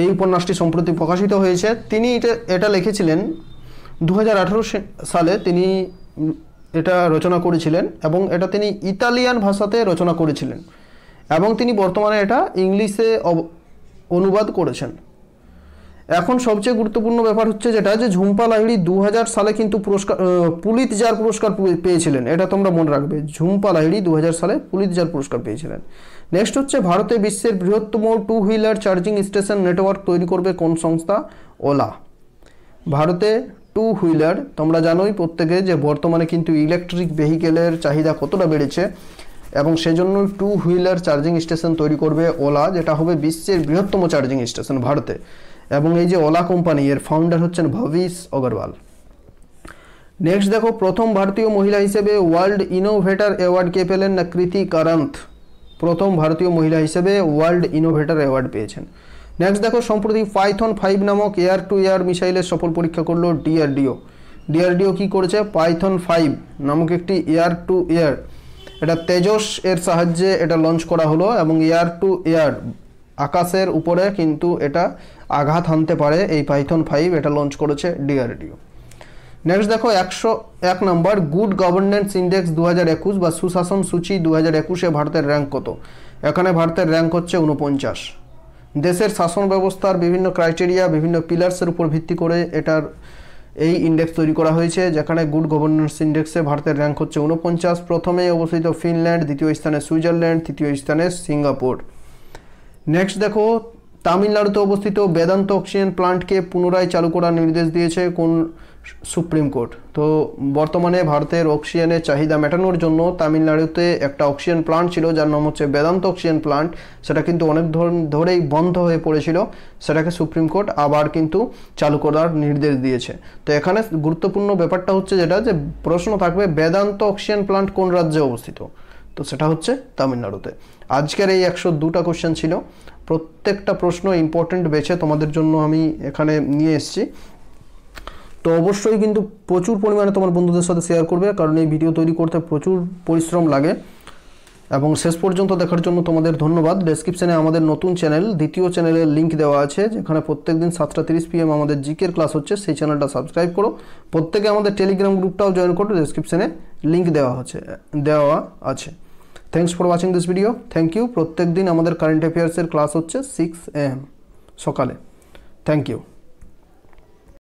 এই উপন্যাসটি সম্প্রতি প্রকাশিত হয়েছে তিনি এটা এটা লিখেছিলেন দু সালে তিনি এটা রচনা করেছিলেন এবং এটা তিনি ইতালিয়ান ভাষাতে রচনা করেছিলেন এবং তিনি বর্তমানে এটা ইংলিশে অনুবাদ করেছেন এখন সবচেয়ে গুরুত্বপূর্ণ ব্যাপার হচ্ছে যেটা যে ঝুম্পা লাহিড়ি দু সালে কিন্তু পুরস্কার পুলিতজার পুরস্কার পেয়েছিলেন এটা তোমরা মনে রাখবে ঝুম্পা লাহিড়ি দু সালে পুলিতজার পুরস্কার পেয়েছিলেন নেক্সট হচ্ছে ভারতে বিশ্বের বৃহত্তম two wheeler charging station network তৈরি করবে কোন সংস্থা ওলা ভারতে টু হুইলার তোমরা জানোই প্রত্যেকে যে বর্তমানে কিন্তু ইলেকট্রিক ভেহিকেলের চাহিদা কতটা বেড়েছে এবং সেজন্য টু হুইলার চার্জিং স্টেশন তৈরি করবে ওলা যেটা হবে বিশ্বের বৃহত্তম চার্জিং স্টেশন ভারতে এবং এই যে ওলা কোম্পানি এর ফাউন্ডার হচ্ছেন ভবিস অগরওয়াল নেক্সট দেখো প্রথম ভারতীয় মহিলা হিসেবে ওয়ার্ল্ড ইনোভেটর অ্যাওয়ার্ড কে পেলেন না কৃতি কারান্ত প্রথম ভারতীয় মহিলা হিসেবে ওয়ার্ল্ড ইনোভেটর অ্যাওয়ার্ড পেয়েছেন নেক্সট দেখো সম্প্রতি পাইথন ফাইভ নামক এয়ার টু এয়ার মিসাইলের সফল পরীক্ষা করলো ডিআরডিও ডিআরডিও কি করেছে পাইথন ফাইভ নামক একটি এয়ার টু এয়ার এটা তেজস এর সাহায্যে এটা লঞ্চ করা হলো এবং এয়ার টু এয়ার আকাশের উপরে কিন্তু এটা আঘাত হানতে পারে এই পাইথন ফাইভ এটা লঞ্চ করেছে ডিআরডিও নেক্সট দেখো একশো এক নম্বর গুড গভর্নেন্স ইন্ডেক্স দু হাজার একুশ বা সুশাসন সূচি দু হাজার একুশে ভারতের র্যাঙ্ক কত এখানে ভারতের র্যাঙ্ক হচ্ছে উনপঞ্চাশ দেশের শাসন ব্যবস্থার বিভিন্ন ক্রাইটেরিয়া বিভিন্ন পিলার্সের উপর ভিত্তি করে এটার এই ইন্ডেক্স তৈরি করা হয়েছে যেখানে গুড গভর্নেন্স ইন্ডেক্সে ভারতের র্যাঙ্ক হচ্ছে উনপঞ্চাশ প্রথমে অবস্থিত ফিনল্যান্ড দ্বিতীয় স্থানে সুইজারল্যান্ড তৃতীয় স্থানে সিঙ্গাপুর নেক্সট দেখো তামিলনাড়ুতে অবস্থিত বেদান্ত অক্সিজেন প্লান্টকে পুনরায় চালু করার নির্দেশ দিয়েছে কোন সুপ্রিম কোর্ট তো বর্তমানে ভারতের অক্সিজেনের চাহিদা মেটানোর জন্য তামিলনাড়ুতে একটা অক্সিজেন প্লান্ট ছিল যার নাম হচ্ছে বেদান্ত অক্সিজেন প্লান্ট সেটা কিন্তু অনেক ধরেই বন্ধ হয়ে পড়েছিল সেটাকে সুপ্রিম কোর্ট আবার কিন্তু চালু করার নির্দেশ দিয়েছে তো এখানে গুরুত্বপূর্ণ ব্যাপারটা হচ্ছে যেটা যে প্রশ্ন থাকবে বেদান্ত অক্সিজেন প্লান্ট কোন রাজ্যে অবস্থিত তো সেটা হচ্ছে তামিলনাড়ুতে আজকের এই একশো দুটা কোশ্চেন ছিল প্রত্যেকটা প্রশ্ন ইম্পর্টেন্ট বেছে তোমাদের জন্য আমি এখানে নিয়ে এসেছি তো অবশ্যই কিন্তু প্রচুর পরিমাণে তোমার বন্ধুদের সাথে শেয়ার করবে কারণ এই ভিডিও তৈরি করতে প্রচুর পরিশ্রম লাগে এবং শেষ পর্যন্ত দেখার জন্য তোমাদের ধন্যবাদ ডেসক্রিপশানে আমাদের নতুন চ্যানেল দ্বিতীয় চ্যানেলের লিঙ্ক দেওয়া আছে যেখানে প্রত্যেক দিন সাতটা তিরিশ পিএম আমাদের জিকের ক্লাস হচ্ছে সেই চ্যানেলটা সাবস্ক্রাইব করো প্রত্যেকে আমাদের টেলিগ্রাম গ্রুপটাও জয়েন করো ডেসক্রিপশানে লিঙ্ক দেওয়া আছে দেওয়া আছে thanks for watching this video thank you প্রত্যেক দিন আমাদের কারেন্ট অ্যাফেয়ার্সের ক্লাস হচ্ছে সিক্স এম সকালে থ্যাংক ইউ